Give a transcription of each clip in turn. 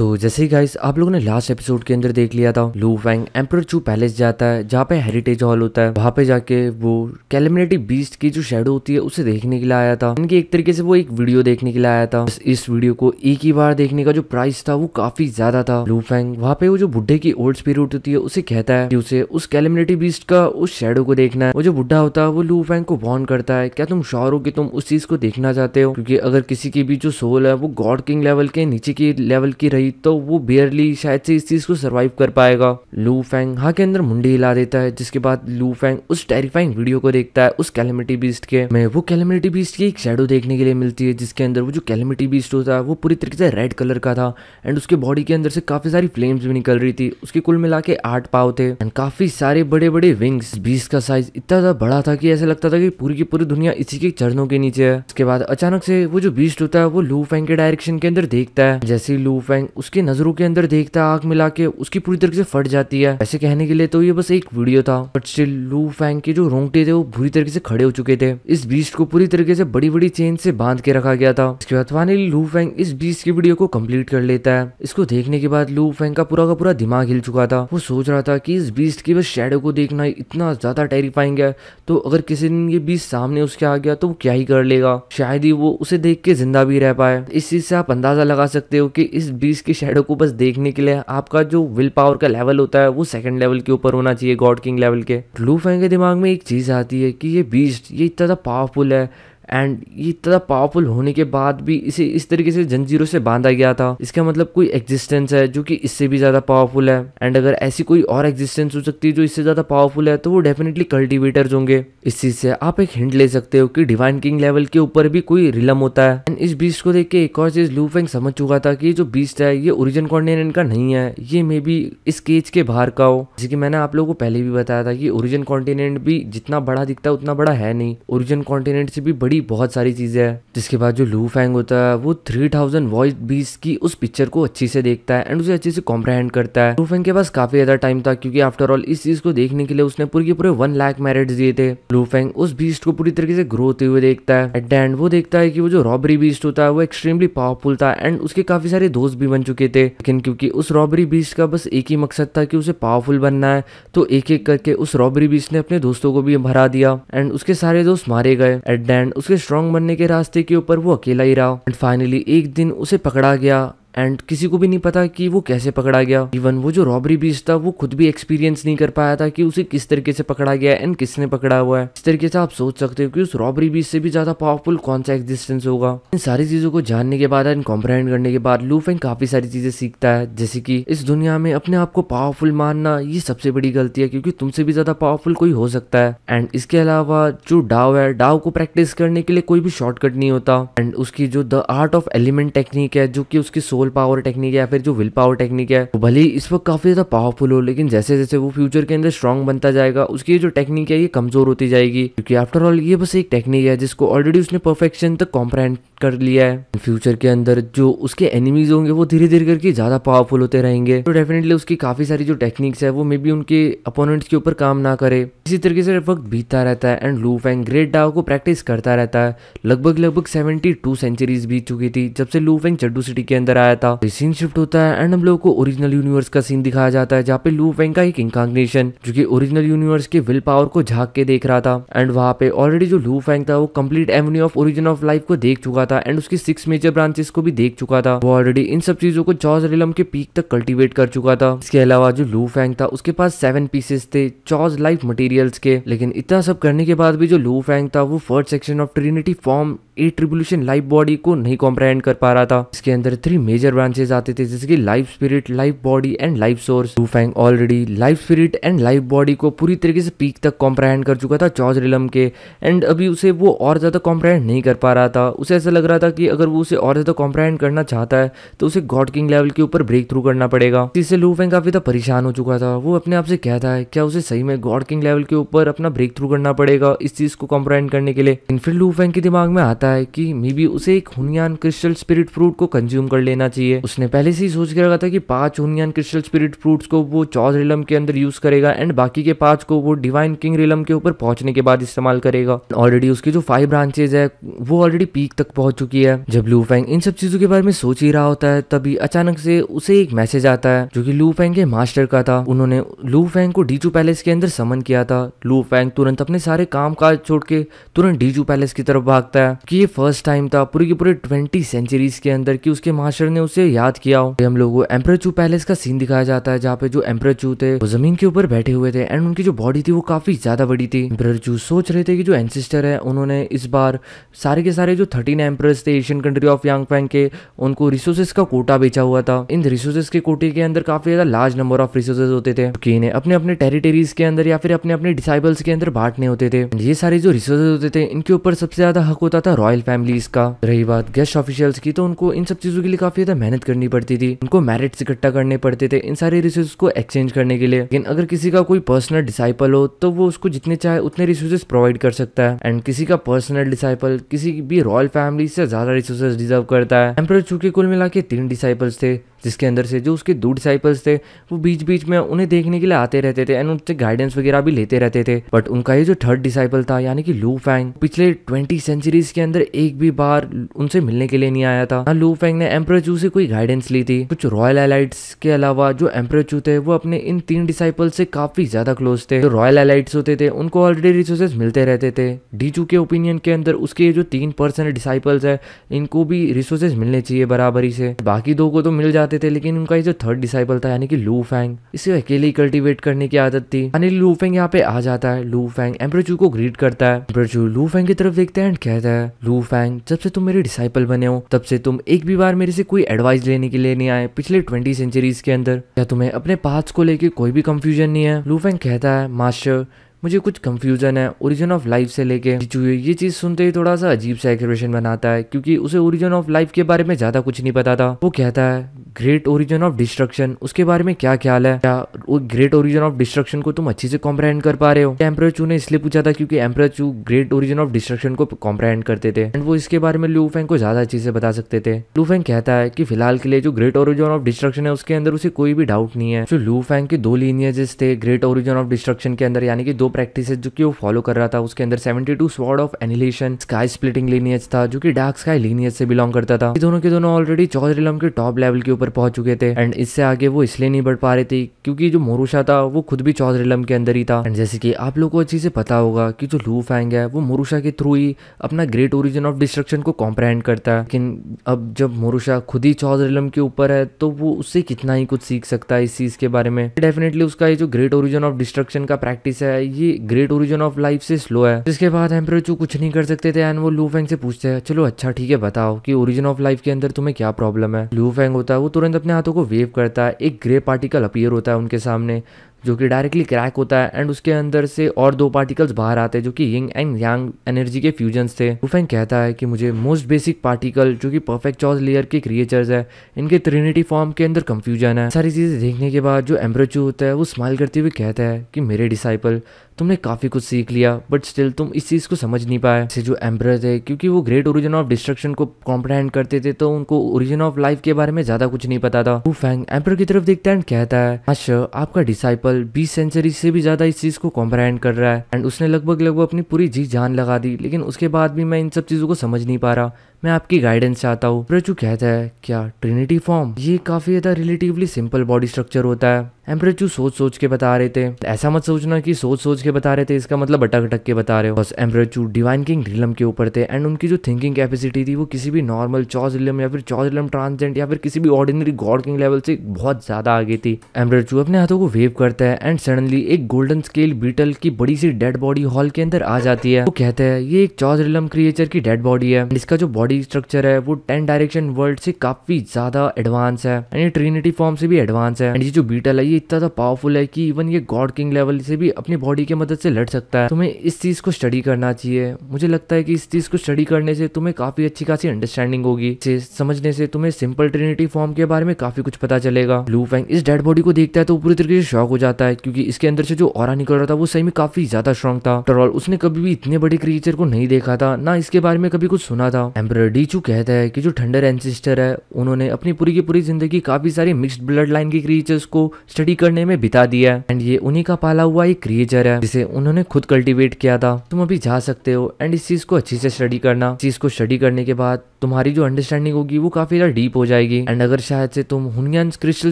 सो so, जैसे ही guys आप लोगों ने लास्ट एपिसोड के अंदर देख लिया था लू वैंग एम्पर चू पैलेस जाता है जहाँ पे हेरिटेज हॉल होता है वहाँ पे जाके वो कैलमिनेटी बीस्ट की जो शेडो होती है उसे देखने के लिए आया था इनकी एक तरीके से वो एक वीडियो देखने के लिए आया था इस वीडियो को एक ही बार देखने का जो प्राइस था वो काफी ज्यादा था लू फैंग वहाँ पे वो जो बुढ़े की ओल्ड स्पिरिट होती है उसे कहता है कि उसे उस कैलमिनेटी बीस्ट का उस शेडो को देखना है वो जो बुढ़ा होता है वो लू फैंग को वॉर्न करता है क्या तुम श्योर हो कि तुम उस चीज को देखना चाहते हो क्योंकि अगर किसी की भी जो सोल है वो गॉड किंग लेवल के नीचे की लेवल की रही होगी तो वो बियरली शायद से इस चीज़ को सर्वाइव कर पाएगा लू फैंग हाँ के अंदर मुंडी हिला देता है जिसके बाद लू फैंग उस टेरिफाइंग वीडियो को देखता है उस कैलमिटी बीस्ट के में वो कैलमिटी बीस्ट की एक शेडो देखने के लिए मिलती है जिसके अंदर वो जो कैलमिटी बीस्ट होता है वो पूरी तरीके से रेड कलर का था एंड उसके बॉडी के अंदर से काफ़ी सारी फ्लेम्स भी निकल रही थी उसके कुल मिला के आठ पाव थे एंड काफ़ी सारे बड़े बड़े विंग्स बीस का साइज इतना ज़्यादा बड़ा था कि ऐसा लगता था कि पूरी की पूरी दुनिया इसी के चरणों के नीचे है इसके बाद अचानक से वो जो बीस्ट होता है वो लू फैंग के डायरेक्शन के अंदर देखता है जैसे ही लू फैंग उसके नजरों के अंदर देखता है आग मिला के उसकी पूरी तरीके से फट जाती है ऐसे कहने के लिए तो ये बस एक वीडियो था बट स्टिल लू फैंग के जो रोंगटे थे वो बुरी तरीके से खड़े हो चुके थे इस बीस्ट को पूरी तरीके से बड़ी बड़ी चेन से बांध के रखा गया था इसके बाद फाइनली लू फैंग इस बीस्ट की वीडियो को कम्प्लीट कर लेता है इसको देखने के बाद लू फैंग का पूरा का पूरा दिमाग हिल चुका था वो सोच रहा था की इस बीस्ट की बस शेडो को देखना इतना ज्यादा टेरिफाइंग है तो अगर किसी दिन ये बीच सामने उसके आ गया तो वो क्या ही कर लेगा शायद ही वो उसे देख के जिंदा भी रह पाए इस चीज से आप अंदाजा लगा सकते हो कि इस बीच एनिमीज़ की शेडो को बस देखने के लिए आपका जो विल पावर का लेवल होता है वो सेकंड लेवल के ऊपर होना चाहिए गॉड किंग लेवल के लूफ के दिमाग में एक चीज़ आती है कि ये बीस्ट ये इतना ज़्यादा पावरफुल है एंड ये इतना पावरफुल होने के बाद भी इसे इस तरीके से जंजीरों से बांधा गया था इसका मतलब कोई एग्जिस्टेंस है जो कि इससे भी ज़्यादा पावरफुल है एंड अगर ऐसी कोई और एग्जिस्टेंस हो सकती है जो इससे ज़्यादा पावरफुल है तो वो डेफिनेटली कल्टिवेटर्स होंगे इस चीज़ से आप एक हिंट ले सकते हो कि डिवाइन किंग लेवल के ऊपर भी कोई रिलम होता है एंड इस बीस्ट को देख के एक और चीज़ लूफेंग समझ चुका था कि जो बीस्ट है ये ओरिजिन कॉन्टिनेंट का नहीं है ये मे बी इस केज के बाहर का हो जैसे कि मैंने आप लोगों को पहले भी बताया था कि ओरिजिन कॉन्टिनेंट भी जितना बड़ा दिखता है उतना बड़ा है नहीं ओरिजिन कॉन्टिनेंट से भी बड़ी भी बहुत सारी चीज़ें हैं जिसके बाद जो लू फैंग होता है वो थ्री थाउजेंड वॉइस बीस की उस पिक्चर को अच्छे से देखता है एंड उसे अच्छे से कॉम्प्रहेंड करता है लू फैंग के पास काफ़ी ज़्यादा टाइम था क्योंकि आफ्टर ऑल इस चीज़ को देखने के लिए उसने पूरे के पूरे वन लाख मेरिट्स दिए थे लू फैंग उस बीस्ट को पूरी तरीके से ग्रो होते हुए देखता है एट द एंड वो देखता है कि वो जो रॉबरी बीस्ट होता है वो एक्सट्रीमली पावरफुल था एंड उसके काफ़ी सारे दोस्त भी बन चुके थे लेकिन क्योंकि उस रॉबरी बीस्ट का बस एक ही मकसद था कि उसे पावरफुल बनना है तो एक एक करके उस रॉबरी बीस्ट ने अपने दोस्तों को भी भरा दिया एंड उसके सारे दोस्त मारे गए एट द एंड उस उसके स्ट्रॉन्ग बनने के रास्ते के ऊपर वो अकेला ही रहा एंड फाइनली एक दिन उसे पकड़ा गया एंड किसी को भी नहीं पता कि वो कैसे पकड़ा गया इवन वो जो रॉबरी बीच था वो खुद भी एक्सपीरियंस नहीं कर पाया था कि उसे किस तरीके से पकड़ा गया एंड किसने पकड़ा हुआ है इस तरीके से आप सोच सकते हो कि उस रॉबरी बीच से भी ज्यादा पावरफुल कौन सा एग्जिस्टेंस होगा इन सारी चीजों को जानने के बाद एंड कॉम्प्रहेंड करने के बाद लूफेन काफी सारी चीजें सीखता है जैसे की इस दुनिया में अपने आप को पावरफुल मानना ये सबसे बड़ी गलती है क्योंकि तुमसे भी ज्यादा पावरफुल कोई हो सकता है एंड इसके अलावा जो डाव है डाव को प्रैक्टिस करने के लिए कोई भी शॉर्टकट नहीं होता एंड उसकी जो the art of element technique है जो की उसकी सोच सोल पावर टेक्निक या फिर जो विल पावर टेक्निक है वो भले ही इस वक्त काफी ज्यादा पावरफुल हो लेकिन जैसे जैसे वो फ्यूचर के अंदर स्ट्रॉन्ग बनता जाएगा उसकी जो टेक्निक है ये कमजोर होती जाएगी क्योंकि आफ्टर ऑल ये बस एक टेक्निक है जिसको ऑलरेडी उसने परफेक्शन तक कॉम्प्रेंड कर लिया है फ्यूचर के अंदर जो उसके एनिमीज होंगे वो धीरे धीरे करके ज्यादा पावरफुल होते रहेंगे तो डेफिनेटली उसकी काफी सारी जो टेक्निक्स है वो मे बी उनके अपोनेंट्स के ऊपर काम ना करे इसी तरीके से वक्त बीतता रहता है and Lu Fang great Dow को प्रैक्टिस करता रहता है लगभग लगभग सेवेंटी टू सेंचुरीज बीत चुकी थी जब से लू फैंग चड्डू सिटी के अंदर आया दिखाया था सीन शिफ्ट होता है एंड हम लोग को ओरिजिनल यूनिवर्स का सीन दिखाया जाता है जहाँ पे लू वेंग का एक इंकाग्नेशन जो कि ओरिजिनल यूनिवर्स के विल पावर को झाक के देख रहा था एंड वहाँ पे ऑलरेडी जो लू फेंग था वो complete avenue of origin of life को देख चुका था एंड उसकी सिक्स मेजर ब्रांचेस को भी देख चुका था वो ऑलरेडी इन सब चीजों को चौज रिलम के पीक तक कल्टिवेट कर चुका था इसके अलावा जो लू फैंग था उसके पास सेवन पीसेस थे चौज लाइफ मटेरियल्स के लेकिन इतना सब करने के बाद भी जो लू फैंग था वो first section of trinity form eight revolution life body को नहीं कॉम्प्रहेंड कर पा रहा था इसके अंदर थ्री मेजर मेजर ब्रांचेज आते थे जैसे कि life spirit life body and life source Fang already life spirit and life body को पूरी तरीके से पीक तक कॉम्प्रहेंड कर चुका था चौज रिलम के एंड अभी उसे वो और ज़्यादा कॉम्प्रहेंड नहीं कर पा रहा था उसे ऐसा लग रहा था कि अगर वो उसे और ज़्यादा कॉम्प्रहेंड करना चाहता है तो उसे गॉड किंग लेवल के ऊपर ब्रेक थ्रू करना पड़ेगा इससे लू फैंग काफ़ी ज़्यादा तो परेशान हो चुका था वो अपने आप से कहता है क्या उसे सही में गॉड किंग लेवल के ऊपर अपना ब्रेक थ्रू करना पड़ेगा इस चीज़ को कॉम्प्रहेंड करने के लिए फिर लू फैंग के दिमाग में आता है कि मे बी उसे एक हुनियान क्रिस्टल स्पिरिट फ्रूट को कंज्यूम कर लेना करना चाहिए उसने पहले से ही सोच के रखा था कि पांच ओनियन क्रिस्टल स्पिरिट फ्रूट्स को वो चौथ रिलम के अंदर यूज करेगा एंड बाकी के पांच को वो डिवाइन किंग रिलम के ऊपर पहुंचने के बाद इस्तेमाल करेगा ऑलरेडी उसकी जो फाइव ब्रांचेज है वो ऑलरेडी पीक तक पहुंच चुकी है जब लू फैंग इन सब चीजों के बारे में सोच ही रहा होता है तभी अचानक से उसे एक मैसेज आता है जो की लू फैंग के मास्टर का था उन्होंने लू फैंग को डीजू पैलेस के अंदर समन किया था लू फैंग तुरंत अपने सारे काम काज छोड़ के तुरंत डीजू पैलेस की तरफ भागता है कि ये फर्स्ट टाइम था पूरी की पूरी ट्वेंटी सेंचुरीज के अंदर कि उसके मास्टर ने ने उसे याद किया हो हम लोग को एम्पर चू पैलेस का सीन दिखाया जाता है जहाँ पे जो एम्प्रे चू थे वो जमीन के ऊपर बैठे हुए थे एंड उनकी जो बॉडी थी वो काफी ज्यादा बड़ी थी एम्प्रे चू सोच रहे थे कि जो एनसिस्टर है उन्होंने इस बार सारे के सारे जो थर्टीन एम्प्रेस थे Asian country of Yang Fang के उनको रिसोर्सेस का कोटा बेचा हुआ था इन रिसोर्सेस के कोटे के अंदर काफी ज्यादा लार्ज नंबर ऑफ रिसोर्सेज होते थे कि इन्हें अपने अपने टेरिटरीज के अंदर या फिर अपने अपने डिसाइबल्स के अंदर बांटने होते थे ये सारे जो रिसोर्सेज होते थे इनके ऊपर सबसे ज्यादा हक होता था रॉयल फैमिलीज का रही बात गेस्ट ऑफिशियल्स की तो उनको इन सब चीजों के लिए काफी ज़्यादा मेहनत करनी पड़ती थी उनको मेरिट्स इकट्ठा करने पड़ते थे इन सारे रिसोर्स को एक्सचेंज करने के लिए लेकिन अगर किसी का कोई पर्सनल डिसाइपल हो तो वो उसको जितने चाहे उतने रिसोर्सेज प्रोवाइड कर सकता है एंड किसी का पर्सनल डिसाइपल किसी भी रॉयल फैमिली से ज़्यादा रिसोर्सेज डिजर्व करता है एम्पर चूके कुल मिला के तीन डिसाइपल्स थे जिसके अंदर से जो उसके दो डिसाइपल्स थे वो बीच बीच में उन्हें देखने के लिए आते रहते थे एंड उनसे गाइडेंस वगैरह भी लेते रहते थे बट उनका ये जो थर्ड डिसाइपल था यानी कि लू फैंग पिछले ट्वेंटी सेंचुरीज के अंदर एक भी बार उनसे मिलने के लिए नहीं आया था ना लू फैंग ने एम्प्रोचू चू से कोई गाइडेंस ली थी कुछ रॉयल एलाइट्स के अलावा जो एम्प्रोचू चू थे वो अपने इन तीन डिसाइपल से काफी ज्यादा क्लोज थे जो रॉयल एलाइट्स होते थे उनको ऑलरेडी रिसोर्सेज मिलते रहते थे डीचू के ओपिनियन के अंदर उसके जो तीन पर्सन डिसाइपल्स है इनको भी रिसोर्सेज मिलने चाहिए बराबरी से बाकी दो को तो मिल जाते चाहते थे लेकिन उनका ये जो थर्ड डिसाइबल था यानी कि लू फैंग इसे अकेले ही कल्टिवेट करने की आदत थी यानी लू फैंग यहाँ पे आ जाता है लू फैंग एम्पर को ग्रीट करता है एम्पर लू फैंग की तरफ देखते हैं एंड कहता है लू फैंग जब से तुम मेरे डिसाइपल बने हो तब से तुम एक भी बार मेरे से कोई एडवाइस लेने के लिए नहीं आए पिछले ट्वेंटी सेंचुरीज के अंदर क्या तुम्हें अपने पास को लेकर कोई भी कंफ्यूजन नहीं है लू फैंग कहता है मास्टर मुझे कुछ कंफ्यूजन है ओरिजिन ऑफ लाइफ से लेके चूहे ये चीज सुनते ही थोड़ा सा अजीब सा एक्सप्रेशन बनाता है क्योंकि उसे ओरिजिन ऑफ लाइफ के बारे में ज्यादा कुछ नहीं पता था वो कहता है ग्रेट ओरिजिन ऑफ डिस्ट्रक्शन उसके बारे में क्या ख्याल है क्या वो ग्रेट ओरिजिन ऑफ डिस्ट्रक्शन को तुम अच्छे से कॉम्प्रहेंड कर पा रहे हो एम्पर चू ने इसलिए पूछा था क्योंकि emperor Chu great origin of destruction को कॉम्प्रहेंड करते थे एंड वो इसके बारे में लू लूफेंग को ज्यादा अच्छे से बता सकते थे लू फैंग कहता है कि फिलहाल के लिए जो ग्रेट ओरिजिन ऑफ डिस्ट्रक्शन है उसके अंदर उसे कोई भी डाउट नहीं है जो लू फैंग के दो लीनियजेस थे ग्रेट ओरिजिन ऑफ डिस्ट्रक्शन के अंदर यानी कि दो प्रैक्टिस जो कि वो फॉलो कर रहा था उसके अंदर seventy two sword of annihilation sky splitting lineage था जो कि डार्क स्काई लीनियज से बिलोंग करता था दोनों के दोनों ऑलरेडी चौधरीलम के टॉप लेवल के ऊपर पहुंच चुके थे एंड इससे आगे वो इसलिए नहीं बढ़ पा रहे थे क्योंकि जो मोरूशा था वो खुद भी चौधरीलम के अंदर ही था एंड जैसे कि आप लोगों को अच्छे से पता होगा कि जो लू फैंग है वो मोरूशा के थ्रू ही अपना ग्रेट ओरिजिन ऑफ डिस्ट्रक्शन को कॉम्प्रहेंड करता है लेकिन अब जब मोरूशा खुद ही चौधरीलम के ऊपर है तो वो उससे कितना ही कुछ सीख सकता है इस चीज़ के बारे में डेफिनेटली उसका ये जो ग्रेट ओरिजिन ऑफ डिस्ट्रक्शन का प्रैक्टिस है ये ग्रेट ओरिजिन ऑफ लाइफ से स्लो है जिसके बाद एम्पर चू कुछ नहीं कर सकते थे एंड वो लू फैंग से पूछते हैं चलो अच्छा ठीक है बताओ कि ओरिजिन ऑफ लाइफ के अंदर तुम्हें क्या प्रॉब्लम है लू फैंग होता है वो तुरंत अपने हाथों को वेव करता है एक ग्रे पार्टिकल अपीयर होता है उनके सामने जो कि डायरेक्टली क्रैक होता है एंड उसके अंदर से और दो पार्टिकल्स बाहर आते हैं जो कि यंग एंड यांग एनर्जी के फ्यूजन्स थे रूफेन कहता है कि मुझे मोस्ट बेसिक पार्टिकल जो कि परफेक्ट चॉज लेयर के क्रिएचर्स है इनके ट्रिनिटी फॉर्म के अंदर कंफ्यूजन है सारी चीज़ें देखने के बाद जो एम्ब्रोचू होता है वो स्माइल करते हुए कहता है कि मेरे डिसाइपल तुमने काफ़ी कुछ सीख लिया बट स्टिल तुम इस चीज़ को समझ नहीं पाए से जो एम्पर थे क्योंकि वो ग्रेट ओरिजिन ऑफ डिस्ट्रक्शन को कॉम्प्रहेंड करते थे तो उनको ओरिजिन ऑफ लाइफ के बारे में ज़्यादा कुछ नहीं पता था वो फैंग एम्पर की तरफ देखता है एंड कहता है अच्छा आपका डिसाइपल बीस सेंचुरी से भी ज़्यादा इस चीज़ को कॉम्प्रहेंड कर रहा है एंड उसने लगभग लगभग अपनी पूरी जी जान लगा दी लेकिन उसके बाद भी मैं इन सब चीज़ों को समझ नहीं पा रहा मैं आपकी गाइडेंस चाहता हूँ प्रचू कहता है क्या ट्रिनिटी फॉर्म ये काफी ज्यादा रिलेटिवली सिंपल बॉडी स्ट्रक्चर होता है एम्परेचू सोच सोच के बता रहे थे तो ऐसा मत सोचना कि सोच सोच के बता रहे थे इसका मतलब अटक अटक के बता रहे हो बस एम्परेचू डिवाइन किंग रिलम के ऊपर थे एंड उनकी जो थिंकिंग कैपेसिटी थी वो किसी भी नॉर्मल रिलम या फिर रिलम ट्रांसेंट या फिर किसी भी ऑर्डिनरी गॉड किंग लेवल से बहुत ज्यादा आगे थी एम्परेचू अपने हाथों को वेव करता है एंड सडनली एक गोल्डन स्केल बीटल की बड़ी सी डेड बॉडी हॉल के अंदर आ जाती है वो कहते हैं ये एक रिलम क्रिएचर की डेड बॉडी है इसका जो बॉडी बॉडी स्ट्रक्चर है वो टेन डायरेक्शन वर्ल्ड से काफी ज्यादा एडवांस है एंड ये ट्रिनिटी फॉर्म से भी एडवांस है एंड ये जो बीटल है ये इतना पावरफुल है कि इवन ये गॉड किंग लेवल से भी अपनी बॉडी की मदद से लड़ सकता है तुम्हें इस चीज को स्टडी करना चाहिए मुझे लगता है कि इस चीज को स्टडी करने से तुम्हें काफी अच्छी खासी अंडरस्टैंडिंग होगी समझने से तुम्हें सिंपल ट्रिनिटी फॉर्म के बारे में काफी कुछ पता चलेगा ब्लू फैंग इस डेड बॉडी को देखता है तो पूरी तरीके से शॉक हो जाता है क्योंकि इसके अंदर से जो और निकल रहा था वो सही में काफी ज्यादा स्ट्रॉन्ग था टरॉल उसने कभी भी इतने बड़े क्रिएचर को नहीं देखा था ना इसके बारे में कभी कुछ सुना था एम्पर डीचू कहता है कि जो ठंडर एंसिस्टर है उन्होंने अपनी पूरी की पूरी जिंदगी काफ़ी सारी मिक्स्ड ब्लड लाइन की क्रिएचर्स को स्टडी करने में बिता दिया है एंड ये उन्हीं का पाला हुआ एक क्रिएचर है जिसे उन्होंने खुद कल्टिवेट किया था तुम अभी जा सकते हो एंड इस चीज़ को अच्छे से स्टडी करना चीज़ को स्टडी करने के बाद तुम्हारी जो अंडरस्टैंडिंग होगी वो काफ़ी ज़्यादा डीप हो जाएगी एंड अगर शायद से तुम हुनियंस क्रिस्टल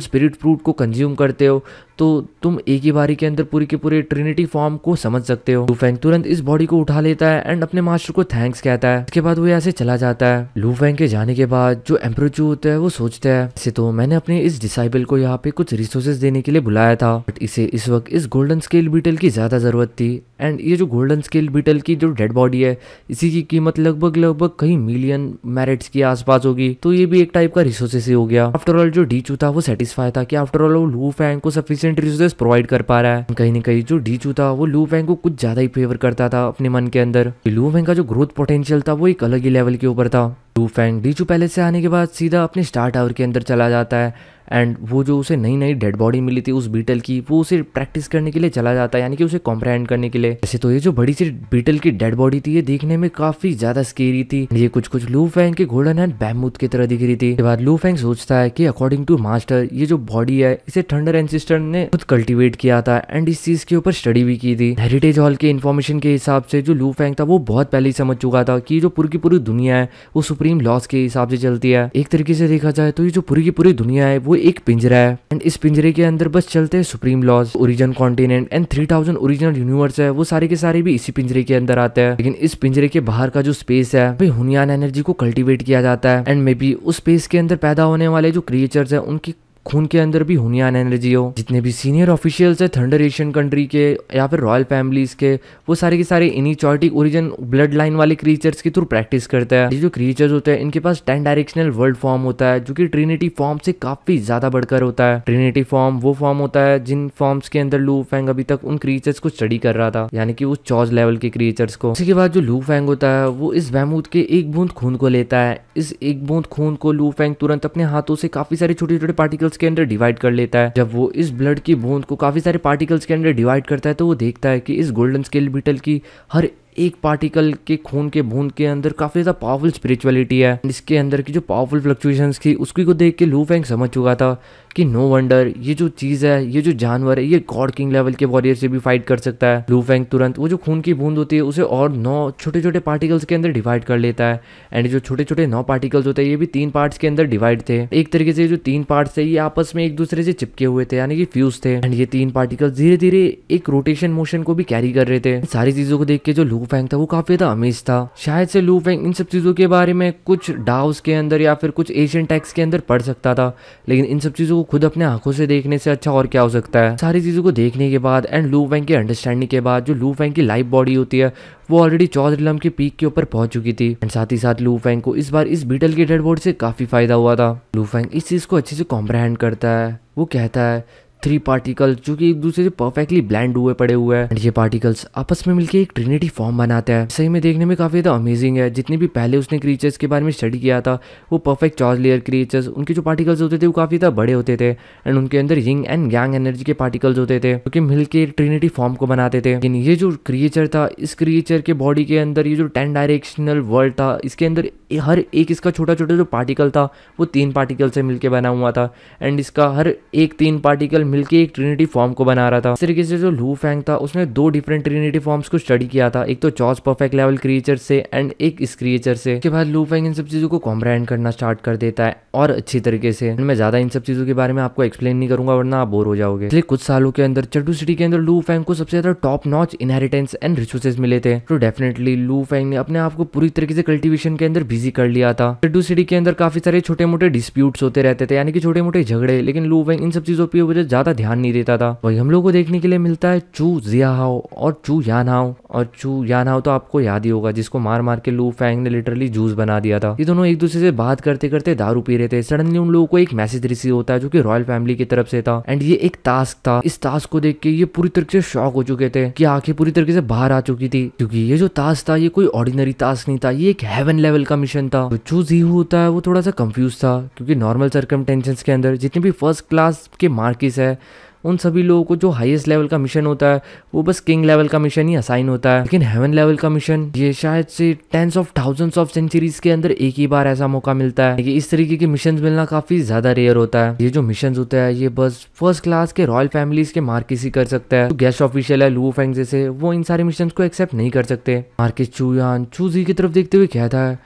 स्पिरिट फ्रूट को कंज्यूम करते हो तो तुम एक ही बारी के अंदर पूरी के पूरे ट्रिनिटी फॉर्म को समझ सकते हो लूफेंग तुरंत इस बॉडी को उठा लेता है एंड अपने मास्टर को थैंक्स कहता है इसके बाद वो यहाँ से चला जाता है लूफेंग के जाने के बाद जो एम्प्रोचू होता है वो सोचता है इसे तो मैंने अपने इस डिसाइबल को यहाँ पे कुछ रिसोर्सेज देने के लिए बुलाया था बट इसे इस वक्त इस गोल्डन स्केल बीटल की ज़्यादा ज़रूरत थी एंड ये जो गोल्डन स्केल बीटल की जो डेड बॉडी है इसी की कीमत लगभग लगभग कई मिलियन मेरिट्स के आसपास होगी तो ये भी एक टाइप का रिसोर्सेस ही हो गया आफ्टरऑल जो डी चू था वो सेटिस्फाई था कि आफ्टरऑल वो लू फैंग को सफिशियंट रिसोर्सेस प्रोवाइड कर पा रहा है कहीं ना कहीं जो डी चू था वो लू फैंग को कुछ ज्यादा ही फेवर करता था अपने मन के अंदर लू फैंग का जो ग्रोथ पोटेंशियल था वो एक अलग ही लेवल के ऊपर था टू फैंग डीचू पैलेस से आने के बाद सीधा अपने स्टार टावर के अंदर चला जाता है एंड वो जो उसे नई नई डेड बॉडी मिली थी उस बीटल की वो उसे प्रैक्टिस करने के लिए चला जाता है यानी कि उसे कॉम्प्रहेंड करने के लिए ऐसे तो ये जो बड़ी सी बीटल की डेड बॉडी थी ये देखने में काफी ज्यादा स्केरी थी ये कुछ कुछ लू फैंग के गोल्डन एंड बैमूत की तरह दिख रही थी बाद लू फैंग सोचता है की अकॉर्डिंग टू मास्टर ये जो बॉडी है इसे थंडर सिस्टर ने खुद कल्टिवेट किया था एंड इस चीज के ऊपर स्टडी भी की थी हेरिटेज हॉल के इन्फॉर्मेशन के हिसाब से जो लू फैंग था वो बहुत पहले ही समझ चुका था की जो पूरी की पूरी दुनिया है वो सुप्रीम सुप्रीम लॉस के हिसाब से चलती है एक तरीके से देखा जाए तो ये जो पूरी की पूरी दुनिया है वो एक पिंजरा है एंड इस पिंजरे के अंदर बस चलते हैं supreme laws origin continent and three thousand original universe है वो सारे के सारे भी इसी पिंजरे के अंदर आते हैं लेकिन इस पिंजरे के बाहर का जो स्पेस है भाई हुनियान एनर्जी को कल्टिवेट किया जाता है एंड मे बी उस स्पेस के अंदर पैदा होने वाले जो क्रिएचर्स है उनकी खून के अंदर भी हुनियान एनर्जी हो जितने भी सीनियर ऑफिशियल्स है थंडर एशियन कंट्री के या फिर रॉयल फैमिलीज के वो सारे के सारे इन्हीं चॉर्टिक ओरिजिन ब्लड लाइन वाले क्रीचर्स के थ्रू प्रैक्टिस करते हैं ये जो क्रीचर्स होते हैं इनके पास टेन डायरेक्शनल वर्ल्ड फॉर्म होता है जो कि ट्रिनिटी फॉर्म से काफी ज्यादा बढ़कर होता है ट्रिनिटी फॉर्म वो फॉर्म होता है जिन फॉर्म्स के अंदर लू फैंग अभी तक उन क्रीचर्स को स्टडी कर रहा था यानी कि उस चौज लेवल के क्रिएचर्स को इसके बाद जो लू फैंग होता है वो इस बहमूद के एक बूंद खून को लेता है इस एक बूंद खून को लू फैंग तुरंत अपने हाथों से काफी सारे छोटे छोटे पार्टिकल्स के अंदर डिवाइड कर लेता है जब वो इस ब्लड की बूंद को काफी सारे पार्टिकल्स के अंदर डिवाइड करता है तो वो देखता है कि इस गोल्डन स्केल बीटल की हर एक पार्टिकल के खून के बूंद के अंदर काफ़ी ज़्यादा पावरफुल स्पिरिचुअलिटी है इसके अंदर की जो पावरफुल फ्लक्चुएशन थी उसकी को देख के लू फैंक समझ चुका था कि नो वंडर ये जो चीज़ है ये जो जानवर है ये गॉड किंग लेवल के वॉरियर से भी फाइट कर सकता है लू फैंक तुरंत वो जो खून की बूंद होती है उसे और नौ छोटे छोटे पार्टिकल्स के अंदर डिवाइड कर लेता है एंड जो छोटे छोटे नौ पार्टिकल्स होते हैं ये भी तीन पार्ट्स के अंदर डिवाइड थे एक तरीके से जो तीन पार्ट्स थे ये आपस में एक दूसरे से चिपके हुए थे यानी कि फ्यूज थे एंड ये तीन पार्टिकल्स धीरे धीरे एक रोटेशन मोशन को भी कैरी कर रहे थे सारी चीज़ों को देख के जो लू लूफेंग था वो काफ़ी ज़्यादा अमेज था शायद से लूफेंग इन सब चीज़ों के बारे में कुछ डाउस के अंदर या फिर कुछ एशियन टैक्स के अंदर पढ़ सकता था लेकिन इन सब चीज़ों को खुद अपने आंखों से देखने से अच्छा और क्या हो सकता है सारी चीज़ों को देखने के बाद एंड लू फैंग की अंडरस्टैंडिंग के बाद जो लू फैंग की लाइफ बॉडी होती है वो ऑलरेडी लम के पीक के ऊपर पहुंच चुकी थी एंड साथ ही साथ लूफेंग को इस बार इस बीटल के डेड बॉडी से काफ़ी फायदा हुआ था लूफेंग इस चीज़ को अच्छे से कॉम्प्रहेंड करता है वो कहता है थ्री पार्टिकल जो कि एक दूसरे से परफेक्टली ब्लैंड हुए पड़े हुए हैं ये पार्टिकल्स आपस में मिलकर एक ट्रिनिटी फॉर्म बनाते हैं सही में देखने में काफी ज्यादा अमेजिंग है जितने भी पहले उसने क्रीचर्स के बारे में स्टडी किया था वो परफेक्ट चार्ज लेयर क्रिएचर्स उनके जो पार्टिकल्स होते थे वो काफी ज्यादा बड़े होते थे एंड उनके अंदर यिंग एंड यांग एनर्जी के पार्टिकल्स होते थे जो कि मिलकर ट्रिनिटी फॉर्म को बनाते थे लेकिन ये जो क्रिएचर था इस क्रिएचर के बॉडी के अंदर ये जो टेन डायरेक्शनल वर्ल्ड था इसके अंदर हर एक इसका छोटा छोटा जो पार्टिकल था वो तीन पार्टिकल से मिलकर बना हुआ था एंड इसका हर एक तीन पार्टिकल मिलकर एक ट्रिनिटी फॉर्म को बना रहा था इस तरीके से जो लू फैंग था उसने दो डिफरेंट ट्रिनिटी फॉर्म्स को स्टडी किया था एक तो चॉस परफेक्ट लेवल क्रिएचर से एंड एक इस क्रिएचर से उसके बाद लू फैंग इन सब चीज़ों को कॉम्प्रहेंड करना स्टार्ट कर देता है और अच्छी तरीके से मैं ज़्यादा इन सब चीज़ों के बारे में आपको एक्सप्लेन नहीं करूंगा वरना आप बोर हो जाओगे इसलिए कुछ सालों के अंदर चड्डू सिटी के अंदर लू फैंग को सबसे ज़्यादा top notch inheritance and resources मिले थे तो डेफिनेटली लू फैंग ने अपने आप को पूरी तरीके से कल्टिवेशन के अंदर बिजी कर लिया था चड्डू सिटी के अंदर काफी सारे छोटे मोटे डिस्प्यूट्स होते रहते थे यानी कि छोटे मोटे झगड़े लेकिन लू फैंग इन सब चीज़ों की वजह ज्यादा ध्यान नहीं देता था वही हम लोग को देखने के लिए मिलता है चू जिया हाओ और चू यान हाओ और चू यान हाओ तो आपको याद ही होगा जिसको मार मार के लू फैंग ने लिटरली जूस बना दिया था ये दोनों एक दूसरे से बात करते करते दारू पी रहे थे सडनली उन लोगों को एक मैसेज रिसीव होता है जो की रॉयल फैमिली की तरफ से था एंड ये एक टास्क था इस टास्क को देख के ये पूरी तरीके से शॉक हो चुके थे कि आंखें पूरी तरीके से बाहर आ चुकी थी क्योंकि ये जो टास्क था ये कोई ऑर्डिनरी टास्क नहीं था ये एक हेवन लेवल का मिशन था जो जी होता है वो थोड़ा सा कंफ्यूज था क्योंकि नॉर्मल सर्कम के अंदर जितने भी फर्स्ट क्लास के मार्किस है है उन सभी लोगों को जो हाईएस्ट लेवल का मिशन होता है वो बस किंग लेवल का मिशन ही असाइन होता है लेकिन हेवन लेवल का मिशन ये शायद से tens of thousands of centuries के अंदर एक ही बार ऐसा मौका मिलता है कि इस तरीके के मिशन मिलना काफी ज्यादा रेयर होता है ये जो मिशन होता है ये बस फर्स्ट क्लास के रॉयल फैमिलीज के मार्किस ही कर सकता है तो गेस्ट ऑफिशियल है लू फैंग जैसे वो इन सारे मिशन को एक्सेप्ट नहीं कर सकते मार्किस चूयान चूजी की तरफ देखते हुए कहता है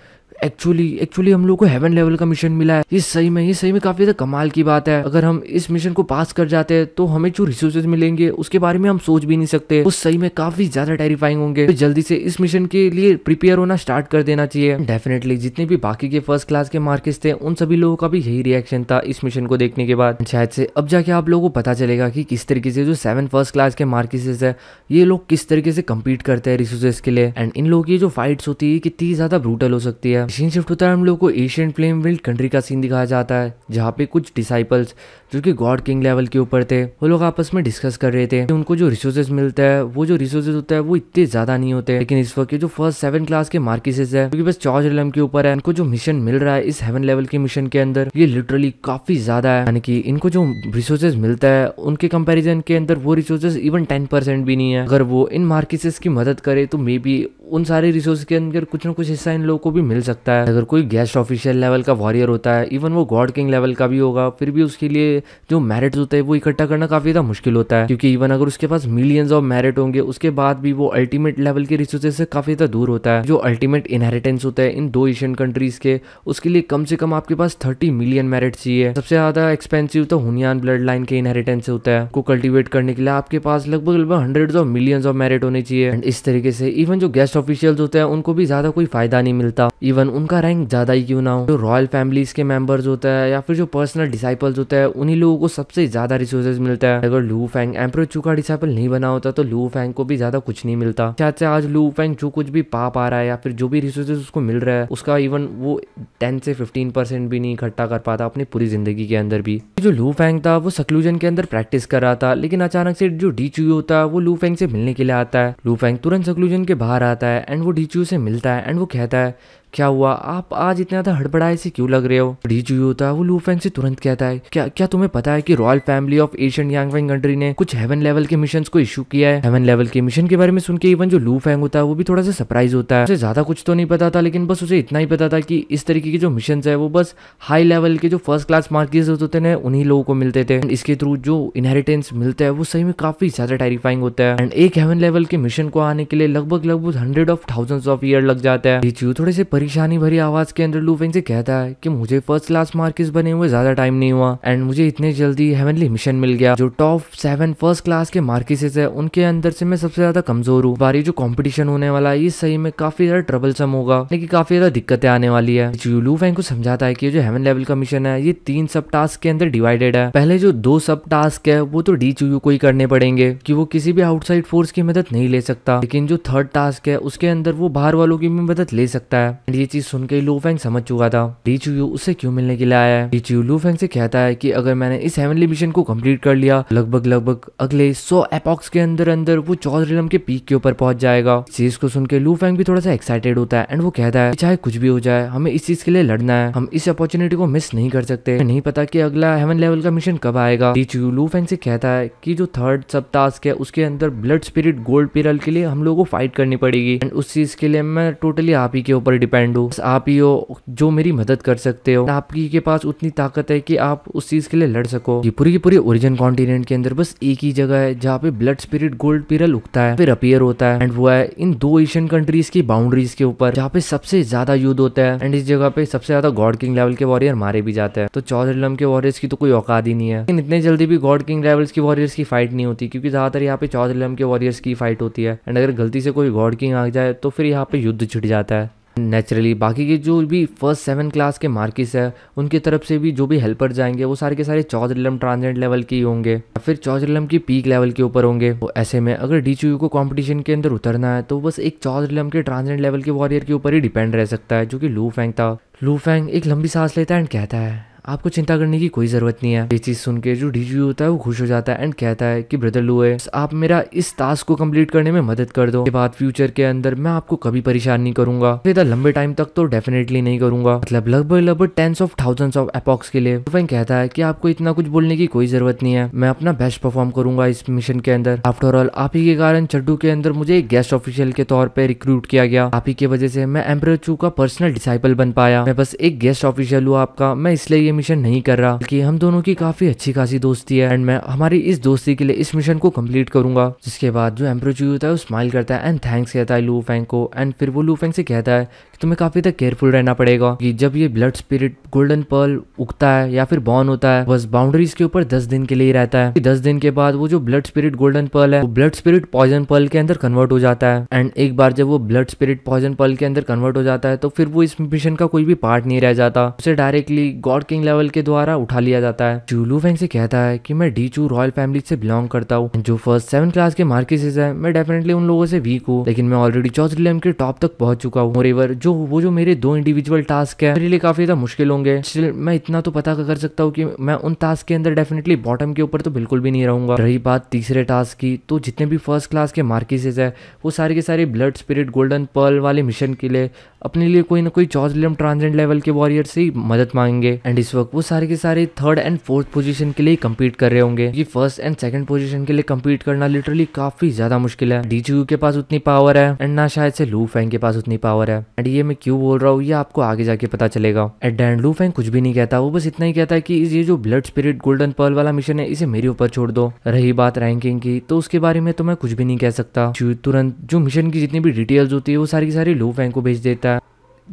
एक्चुअली एक्चुअली हम लोग को हेवन लेवल का मिशन मिला है ये सही में ये सही में काफी ज्यादा कमाल की बात है अगर हम इस मिशन को पास कर जाते हैं तो हमें जो रिसोर्सेज मिलेंगे उसके बारे में हम सोच भी नहीं सकते वो सही में काफी ज्यादा टेरिफाइंग होंगे तो जल्दी से इस मिशन के लिए प्रिपेयर होना स्टार्ट कर देना चाहिए डेफिनेटली जितने भी बाकी के फर्स्ट क्लास के मार्केस थे उन सभी लोगों का भी यही रिएक्शन था इस मिशन को देखने के बाद शायद से अब जाके आप लोगों को पता चलेगा कि किस तरीके से जो सेवन फर्स्ट क्लास के मार्केसेस है ये लोग किस तरीके से कम्पीट करते हैं रिसोर्सेज के लिए एंड इन लोगों की जो फाइट्स होती है कितनी ज्यादा ब्रूटल हो सकती है सीन शिफ्ट होता है हम लोग को एशियन फ्लेम विल्ड कंट्री का सीन दिखाया जाता है जहाँ पे कुछ डिसाइपल्स जो कि गॉड किंग लेवल के ऊपर थे वो लोग आपस में डिस्कस कर रहे थे कि उनको जो रिसोर्सेज मिलता है वो जो रिसोर्सेज होता है वो इतने ज्यादा नहीं होते लेकिन इस वक्त जो फर्स्ट सेवन क्लास के मार्किसेज है क्योंकि बस चौज रिलम के ऊपर है इनको जो मिशन मिल रहा है इस हेवन लेवल के मिशन के अंदर ये लिटरली काफी ज्यादा है यानी कि इनको जो रिसोर्सेज मिलता है उनके कंपेरिजन के अंदर वो रिसोर्सेज इवन टेन भी नहीं है अगर वो इन मार्किसेस की मदद करे तो मे बी उन सारे रिसोर्स के अंदर कुछ ना कुछ हिस्सा इन लोगों को भी मिल सकता है अगर कोई गेस्ट ऑफिशियल लेवल का वॉरियर होता है इवन वो गॉड किंग लेवल का भी होगा फिर भी उसके लिए जो मेरिट होता है वो इकट्ठा करना काफी ज्यादा मुश्किल होता है क्योंकि इवन अगर उसके पास मिलियंस ऑफ मेरिट होंगे उसके बाद भी वो अल्टीमेट लेवल के रिसोर्सेज से काफी ज्यादा दूर होता है जो अल्टीमेट इनहेरिटेंस होता है इन दो एशियन कंट्रीज के उसके लिए कम से कम आपके पास थर्टी मिलियन मेरिट चाहिए सबसे ज्यादा एक्सपेंसिव तो हुनियान ब्लड लाइन के इनहेरिटेंस होता है को कल्टीवेट करने के लिए आपके पास लगभग लगभग hundred of millions of merit होने चाहिए इस तरीके से इवन जो गेस्ट ऑफिशियल्स होते हैं उनको भी ज़्यादा कोई फ़ायदा नहीं मिलता इवन उनका रैंक ज़्यादा ही क्यों ना हो जो रॉयल फैमिलीज़ के मेंबर्स होते हैं या फिर जो पर्सनल डिसाइपल्स होते हैं उन्हीं लोगों को सबसे ज़्यादा रिसोर्सेज मिलता है अगर लू फैंग एम्प्रो चू का डिसाइपल नहीं बना होता तो लू फैंग को भी ज़्यादा कुछ नहीं मिलता शायद से आज लू फैंग जो कुछ भी पा पा रहा है या फिर जो भी रिसोर्सेज उसको मिल रहा है उसका इवन वो टेन से फिफ्टीन परसेंट भी नहीं इकट्ठा कर पाता अपनी पूरी जिंदगी के अंदर भी जो लू फैंग था वो सक्लूजन के अंदर प्रैक्टिस कर रहा था लेकिन अचानक से जो डी चू होता है वो लू फैंग से मिलने के लिए आता है लू फैंग तुरंत सक्लूजन के बाहर आता है है एंड वो डीचू से मिलता है एंड वो कहता है क्या हुआ आप आज इतने ज्यादा हड़बड़ाए से क्यों लग रहे हो डीजू होता है वो लू फेंग से तुरंत कहता है क्या क्या तुम्हें पता है कि royal family of Asian Yangweng country ने कुछ हेवन लेवल के मिशन को इशू किया है हेवन लेवल के मिशन के बारे में सुन के इवन जो लू फेंग होता है वो भी थोड़ा सा सरप्राइज होता है उसे ज्यादा कुछ तो नहीं पता था लेकिन बस उसे इतना ही पता था कि इस तरीके के जो मिशन है वो बस हाई लेवल के जो फर्स्ट क्लास मार्क्स होते हैं उन्हीं लोगों को मिलते थे इसके थ्रू जो इनहेरिटेंस मिलता है वो सही में काफी ज्यादा टेरिफाइंग होता है एंड एक हेवन लेवल के मिशन को आने के लिए लगभग लगभग hundred of thousand of year लग जाता है थोड़े से परेशानी भरी आवाज के अंदर लूफेंग से कहता है कि मुझे फर्स्ट क्लास मार्किस बने हुए ज्यादा टाइम नहीं हुआ एंड मुझे इतने जल्दी हेवनली मिशन मिल गया जो टॉप सेवन फर्स्ट क्लास के मार्किसेस है उनके अंदर से मैं सबसे ज्यादा कमजोर हूँ बारी जो कॉम्पिटिशन होने वाला है ये सही में काफी ज्यादा ट्रबलसम होगा लेकिन काफी ज्यादा दिक्कतें आने वाली है लू को समझाता है कि जो हेवन लेवल का मिशन है ये तीन सब टास्क के अंदर डिवाइडेड है पहले जो दो सब टास्क है वो तो डी चूयू को ही करने पड़ेंगे कि वो किसी भी आउटसाइड फोर्स की मदद नहीं ले सकता लेकिन जो थर्ड टास्क है उसके अंदर वो बाहर वालों की भी मदद ले सकता है एंड ये चीज सुन के लूफेंग समझ चुका था लीचू उसे क्यों मिलने के लिए आया है लीचू लूफेंग से कहता है कि अगर मैंने इस हेवनली मिशन को कंप्लीट कर लिया लगभग लगभग अगले सौ एपॉक्स के अंदर अंदर वो चौधरीलम के पीक के ऊपर पहुंच जाएगा चीज को सुन के लूफेंग भी थोड़ा सा एक्साइटेड होता है एंड वो कहता है चाहे कुछ भी हो जाए हमें इस चीज के लिए लड़ना है हम इस अपॉर्चुनिटी को मिस नहीं कर सकते नहीं पता की अगला हेवन लेवल का मिशन कब आएगा लीचू लूफेंग से कहता है की जो थर्ड सब टास्क है उसके अंदर ब्लड स्पिरिट गोल्ड पिरल के लिए हम लोग को फाइट करनी पड़ेगी एंड उस चीज के लिए मैं टोटली आप ही के ऊपर डिपेंड फ्रेंड आप ही हो जो मेरी मदद कर सकते हो आपकी के पास उतनी ताकत है कि आप उस चीज के लिए लड़ सको ये पूरी की पूरी ओरिजिन कॉन्टिनेंट के अंदर बस एक ही जगह है जहाँ पे ब्लड स्पिरिट गोल्ड पिरल उगता है फिर अपियर होता है एंड वो है इन दो एशियन कंट्रीज की बाउंड्रीज के ऊपर जहाँ पे सबसे ज्यादा युद्ध होता है एंड इस जगह पे सबसे ज्यादा गॉड किंग लेवल के वॉरियर मारे भी जाते हैं तो चौधरीलम के वॉरियर्स की तो कोई औकात ही नहीं है लेकिन इतने जल्दी भी गॉड किंग लेवल्स की वॉरियर्स की फाइट नहीं होती क्योंकि ज्यादातर यहाँ पे चौधरीलम के वॉरियर्स की फाइट होती है एंड अगर गलती से कोई गॉड किंग आ जाए तो फिर यहाँ पे युद्ध छिट जाता है नेचुरली बाकी के जो भी फर्स्ट सेवन क्लास के मार्किस है उनकी तरफ से भी जो भी हेल्पर जाएंगे वो सारे के सारे चौधरीलम ट्रांजेंट लेवल के होंगे या फिर चौधरीलम की पीक लेवल के ऊपर होंगे तो ऐसे में अगर डी को कॉम्पिटिशन के अंदर उतरना है तो बस एक चौधरीलम के ट्रांजेंट लेवल के वॉरियर के ऊपर ही डिपेंड रह सकता है जो कि लू फैंग था लू फैंग एक लंबी सांस लेता है एंड कहता है आपको चिंता करने की कोई ज़रूरत नहीं है ये चीज़ सुन के जो डीजी होता है वो खुश हो जाता है एंड कहता है कि ब्रदर लुए आप मेरा इस टास्क को कंप्लीट करने में मदद कर दो बाद फ्यूचर के अंदर मैं आपको कभी परेशान नहीं करूंगा ज़्यादा लंबे टाइम तक तो डेफिनेटली नहीं करूंगा मतलब लगभग लगभग tens of thousands of epochs के लिए तो वैंग कहता है की आपको इतना कुछ बोलने की कोई ज़रूरत नहीं है मैं अपना बेस्ट परफॉर्म करूंगा इस मिशन के अंदर आफ्टर ऑल आप ही के कारण चड्डू के अंदर मुझे एक गेस्ट ऑफिशियल के तौर पर रिक्रूट किया गया आप ही की वजह से मैं एम्पर का पर्सनल डिसाइपल बन पाया मैं बस एक गेस्ट ऑफिशियल हूँ आपका मैं इसलिए ये मिशन नहीं कर रहा बल्कि हम दोनों की काफी अच्छी खासी दोस्ती है एंड मैं हमारी इस दोस्ती के लिए इस मिशन को कम्प्लीट करूंगा जिसके बाद जो एम्प्रोच होता है वो स्माइल करता है एंड थैंक्स कहता है लू फैंग को एंड फिर वो लू फैंग से कहता है तुम्हें काफी तक तो केयरफुल रहना पड़ेगा कि जब ये ब्लड स्पिरिट गोल्डन पर्ल उगता है या फिर बॉर्न होता है बस बाउंड्रीज के ऊपर दस दिन के लिए रहता है दस दिन के बाद वो जो ब्लड स्पिरिट गोल्डन पर्ल है वो ब्लड स्पिरिट पॉइजन पर्ल के अंदर कन्वर्ट हो जाता है एंड एक बार जब वो ब्लड स्पिरिट पॉइजन पर्ल के अंदर कन्वर्ट हो जाता है तो फिर वो इस मिशन का कोई भी पार्ट नहीं रह जाता उसे डायरेक्टली गॉड किंग लेवल के द्वारा उठा लिया जाता है चूलू फेंग से कहता है की मैं डी चू रॉयल फैमिली से बिलोंग करता हूँ जो फर्स्ट सेवन क्लास के मार्केसेज है मैं डेफिनेटली उन लोगों से वीक हूँ लेकिन मैं ऑलरेडी चौथ के टॉप तक पहुंच चुका हूँ मोरेवर जो वो जो मेरे दो इंडिविजुअल टास्क है मेरे लिए काफी ज्यादा मुश्किल होंगे मैं इतना तो पता कर सकता हूँ कि मैं उन टास्क के अंदर डेफिनेटली बॉटम के ऊपर तो बिल्कुल भी नहीं रहूंगा रही बात तीसरे टास्क की तो जितने भी फर्स्ट क्लास के मार्किसेज है वो सारे के सारे ब्लड स्पिरिट गोल्डन पर्ल वाले मिशन के लिए अपने लिए कोई ना कोई जॉर्जलियम ट्रांसजेंड लेवल के वॉरियर से ही मदद मांगेंगे एंड इस वक्त वो सारे के सारे थर्ड एंड फोर्थ पोजीशन के लिए कम्पीट कर रहे होंगे ये फर्स्ट एंड सेकंड पोजीशन के लिए कम्पीट करना लिटरली काफी ज्यादा मुश्किल है डी के पास उतनी पावर है एंड ना शायद से लू फैंग के पास उतनी पावर है एंड ये ये मैं क्यों बोल रहा हूँ ये आपको आगे जाके पता चलेगा एट द लू फैंग कुछ भी नहीं कहता वो बस इतना ही कहता है कि ये जो ब्लड स्पिरिट गोल्डन पर्ल वाला मिशन है इसे मेरे ऊपर छोड़ दो रही बात रैंकिंग की तो उसके बारे में तो मैं कुछ भी नहीं कह सकता तुरंत जो मिशन की जितनी भी डिटेल्स होती है वो सारी सारी लू फैंग को भेज देता है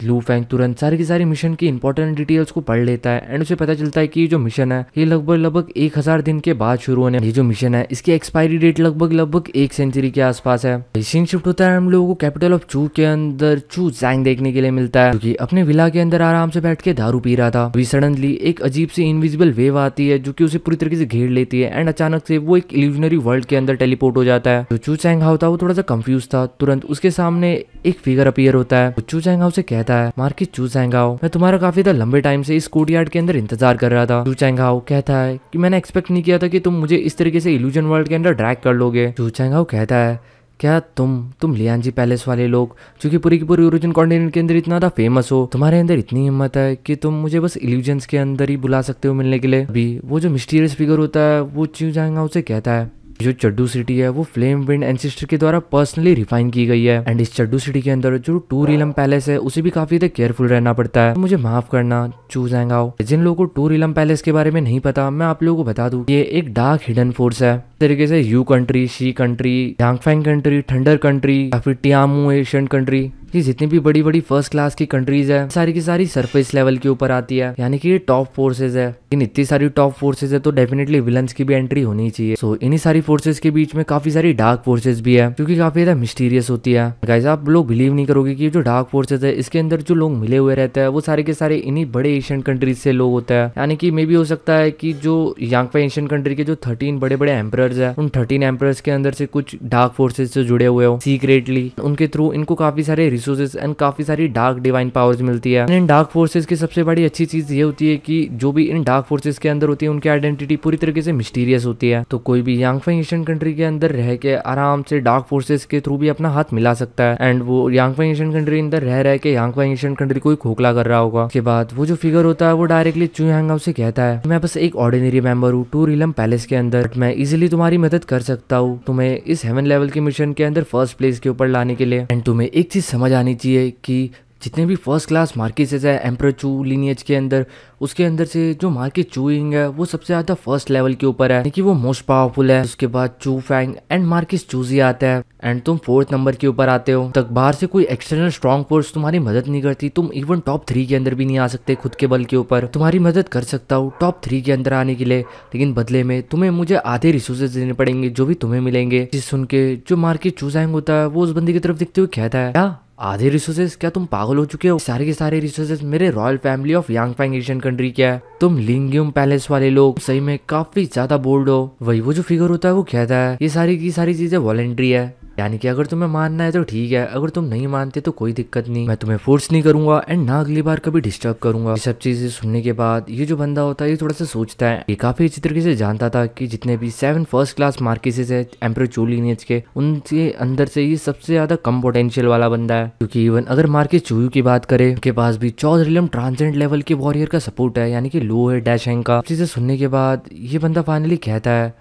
लू फैंग तुरंत सारी की सारी मिशन की इंपॉर्टेंट डिटेल्स को पढ़ लेता है एंड उसे पता चलता है कि जो मिशन है ये लगभग लगभग एक हजार दिन के बाद शुरू होने ये जो मिशन है इसकी एक्सपायरी डेट लगभग लगभग एक सेंचुरी के आसपास है सीन शिफ्ट होता है हम लोगों को कैपिटल ऑफ चू के अंदर चू जैंग देखने के लिए मिलता है क्योंकि अपने विला के अंदर आराम से बैठ के दारू पी रहा था अभी सडनली एक अजीब सी इनविजिबल वेव आती है जो की उसे पूरी तरीके से घेर लेती है एंड अचानक से वो एक इल्यूजनरी वर्ल्ड के अंदर टेलीपोर्ट हो जाता है जो चू चैंग हाउ था वो थोड़ा सा कंफ्यूज था तुरंत उसके सामने एक फिगर अपियर होता है चू चैंग हाउ से कह कहता है मार्किस चू चैंगाओ मैं तुम्हारा काफी ज्यादा लंबे टाइम से इस कोर्ट यार्ड के अंदर इंतजार कर रहा था चू चैंगाओ कहता है कि मैंने एक्सपेक्ट नहीं किया था कि तुम मुझे इस तरीके से इल्यूजन वर्ल्ड के अंदर ड्रैक कर लोगे चू चैंगाओ कहता है क्या तुम तुम लियांजी पैलेस वाले लोग जो कि पूरी की पूरी ओरिजिन कॉन्टिनेंट के अंदर इतना ज़्यादा फेमस हो तुम्हारे अंदर इतनी हिम्मत है कि तुम मुझे बस इल्यूजन्स के अंदर ही बुला सकते हो मिलने के लिए अभी वो जो मिस्टीरियस फिगर होता है वो चू चैंगाओ से कहता है जो चड्डू सिटी है वो फ्लेम विंड एनसिस्टर के द्वारा पर्सनली रिफाइन की गई है एंड इस चड्डू सिटी के अंदर जो टू रिलम पैलेस है उसे भी काफी ज्यादा केयरफुल रहना पड़ता है मुझे माफ करना चूज एंग जिन लोगों को टूर इलम पैलेस के बारे में नहीं पता मैं आप लोगों को बता दू ये एक डार्क हिडन फोर्स है तरीके से Yu country Xi country Yangfeng country thunder country या फिर टियामू एशियन कंट्री ये जितनी भी बड़ी बड़ी फर्स्ट क्लास की कंट्रीज है सारी की सारी सरफेस लेवल के ऊपर आती है यानी कि ये टॉप फोर्सेज है लेकिन इतनी सारी टॉप फोर्सेज है तो डेफिनेटली विलन्स की भी एंट्री होनी चाहिए सो so, इन्हीं सारी फोर्सेज के बीच में काफी सारी डार्क फोर्सेज भी है क्योंकि काफी ज्यादा मिस्टीरियस होती है गाइस आप लोग बिलीव नहीं करोगे की जो डार्क फोर्सेज है इसके अंदर जो लोग मिले हुए रहते हैं वो सारे के सारे इन्हीं बड़े एशियन कंट्रीज से लोग होते हैं यानी कि मे भी हो सकता है की जो यंग एशियन कंट्री के जो थर्टीन बड़े बड़े एम्परर्स है उन थर्टीन एम्परर्स के अंदर से कुछ डार्क फोर्सेज से जुड़े हुए हो सीक्रेटली उनके थ्रू इनको काफी सारे रिसोर्सेज एंड काफ़ी सारी डार्क डिवाइन पावर्स मिलती है इन डार्क फोर्सेज की सबसे बड़ी अच्छी चीज़ ये होती है कि जो भी इन डार्क फोर्सेज के अंदर होती है उनकी आइडेंटिटी पूरी तरीके से मिस्टीरियस होती है तो कोई भी यांगफेंग एशियन कंट्री के अंदर रह के आराम से डार्क फोर्सेज के थ्रू भी अपना हाथ मिला सकता है एंड वो यांगफेंग एशियन कंट्री अंदर रह रहे के यांगफेंग एशियन कंट्री को खोखला कर रहा होगा उसके बाद वो जो फिगर होता है वो डायरेक्टली चू हैंग से कहता है मैं बस एक ऑर्डिनरी मेंबर हूँ टू रिलम पैलेस के अंदर मैं इजिली तुम्हारी मदद कर सकता हूँ तुम्हें इस हेवन लेवल के मिशन के अंदर फर्स्ट प्लेस के ऊपर लाने के लिए एंड तुम्हें एक चीज समझ समझ आनी चाहिए कि जितने भी फर्स्ट क्लास मार्केसेस है एम्प्रो चू लीनियज के अंदर उसके अंदर से जो मार्केट चूइंग है वो सबसे ज़्यादा फर्स्ट लेवल के ऊपर है कि वो मोस्ट पावरफुल है उसके बाद चू फैंग एंड मार्केस चूजी आता है एंड तुम फोर्थ नंबर के ऊपर आते हो तक बाहर से कोई एक्सटर्नल स्ट्रॉन्ग फोर्स तुम्हारी मदद नहीं करती तुम इवन टॉप थ्री के अंदर भी नहीं आ सकते खुद के बल के ऊपर तुम्हारी मदद कर सकता हूँ टॉप थ्री के अंदर आने के लिए लेकिन बदले में तुम्हें मुझे आधे रिसोर्सेज देने पड़ेंगे जो भी तुम्हें मिलेंगे जिस सुन के जो मार्केट आएंगे होता है वो उस बंदी की तरफ देखते हुए कहता है आधे रिसोर्सेज क्या तुम पागल हो चुके हो सारे के सारे रिसोर्सेज मेरे royal family of Fang Asian country के है तुम लिंगियम पैलेस वाले लोग सही में काफी ज्यादा बोल्ड हो वही वो जो फिगर होता है वो कहता है ये सारी की सारी चीजें वॉलेंट्री है यानी कि अगर तुम्हें मानना है तो ठीक है अगर तुम नहीं मानते तो कोई दिक्कत नहीं मैं तुम्हें फोर्स नहीं करूंगा एंड ना अगली बार कभी डिस्टर्ब करूंगा ये सब चीजें सुनने के बाद ये जो बंदा होता है ये थोड़ा सा सोचता है ये काफी अच्छी तरीके से जानता था कि जितने भी सेवन फर्स्ट क्लास मार्केसेस है एम्प्रो चोली के उनके अंदर से ये सबसे ज्यादा कम पोटेंशियल वाला बंदा है क्योंकि इवन अगर मार्केस चूयू की बात करे उनके पास भी रिलियम ट्रांसजेंड लेवल के वॉरियर का सपोर्ट है यानी कि लो है डैश हैंग का चीजें सुनने के बाद ये बंदा फाइनली कहता है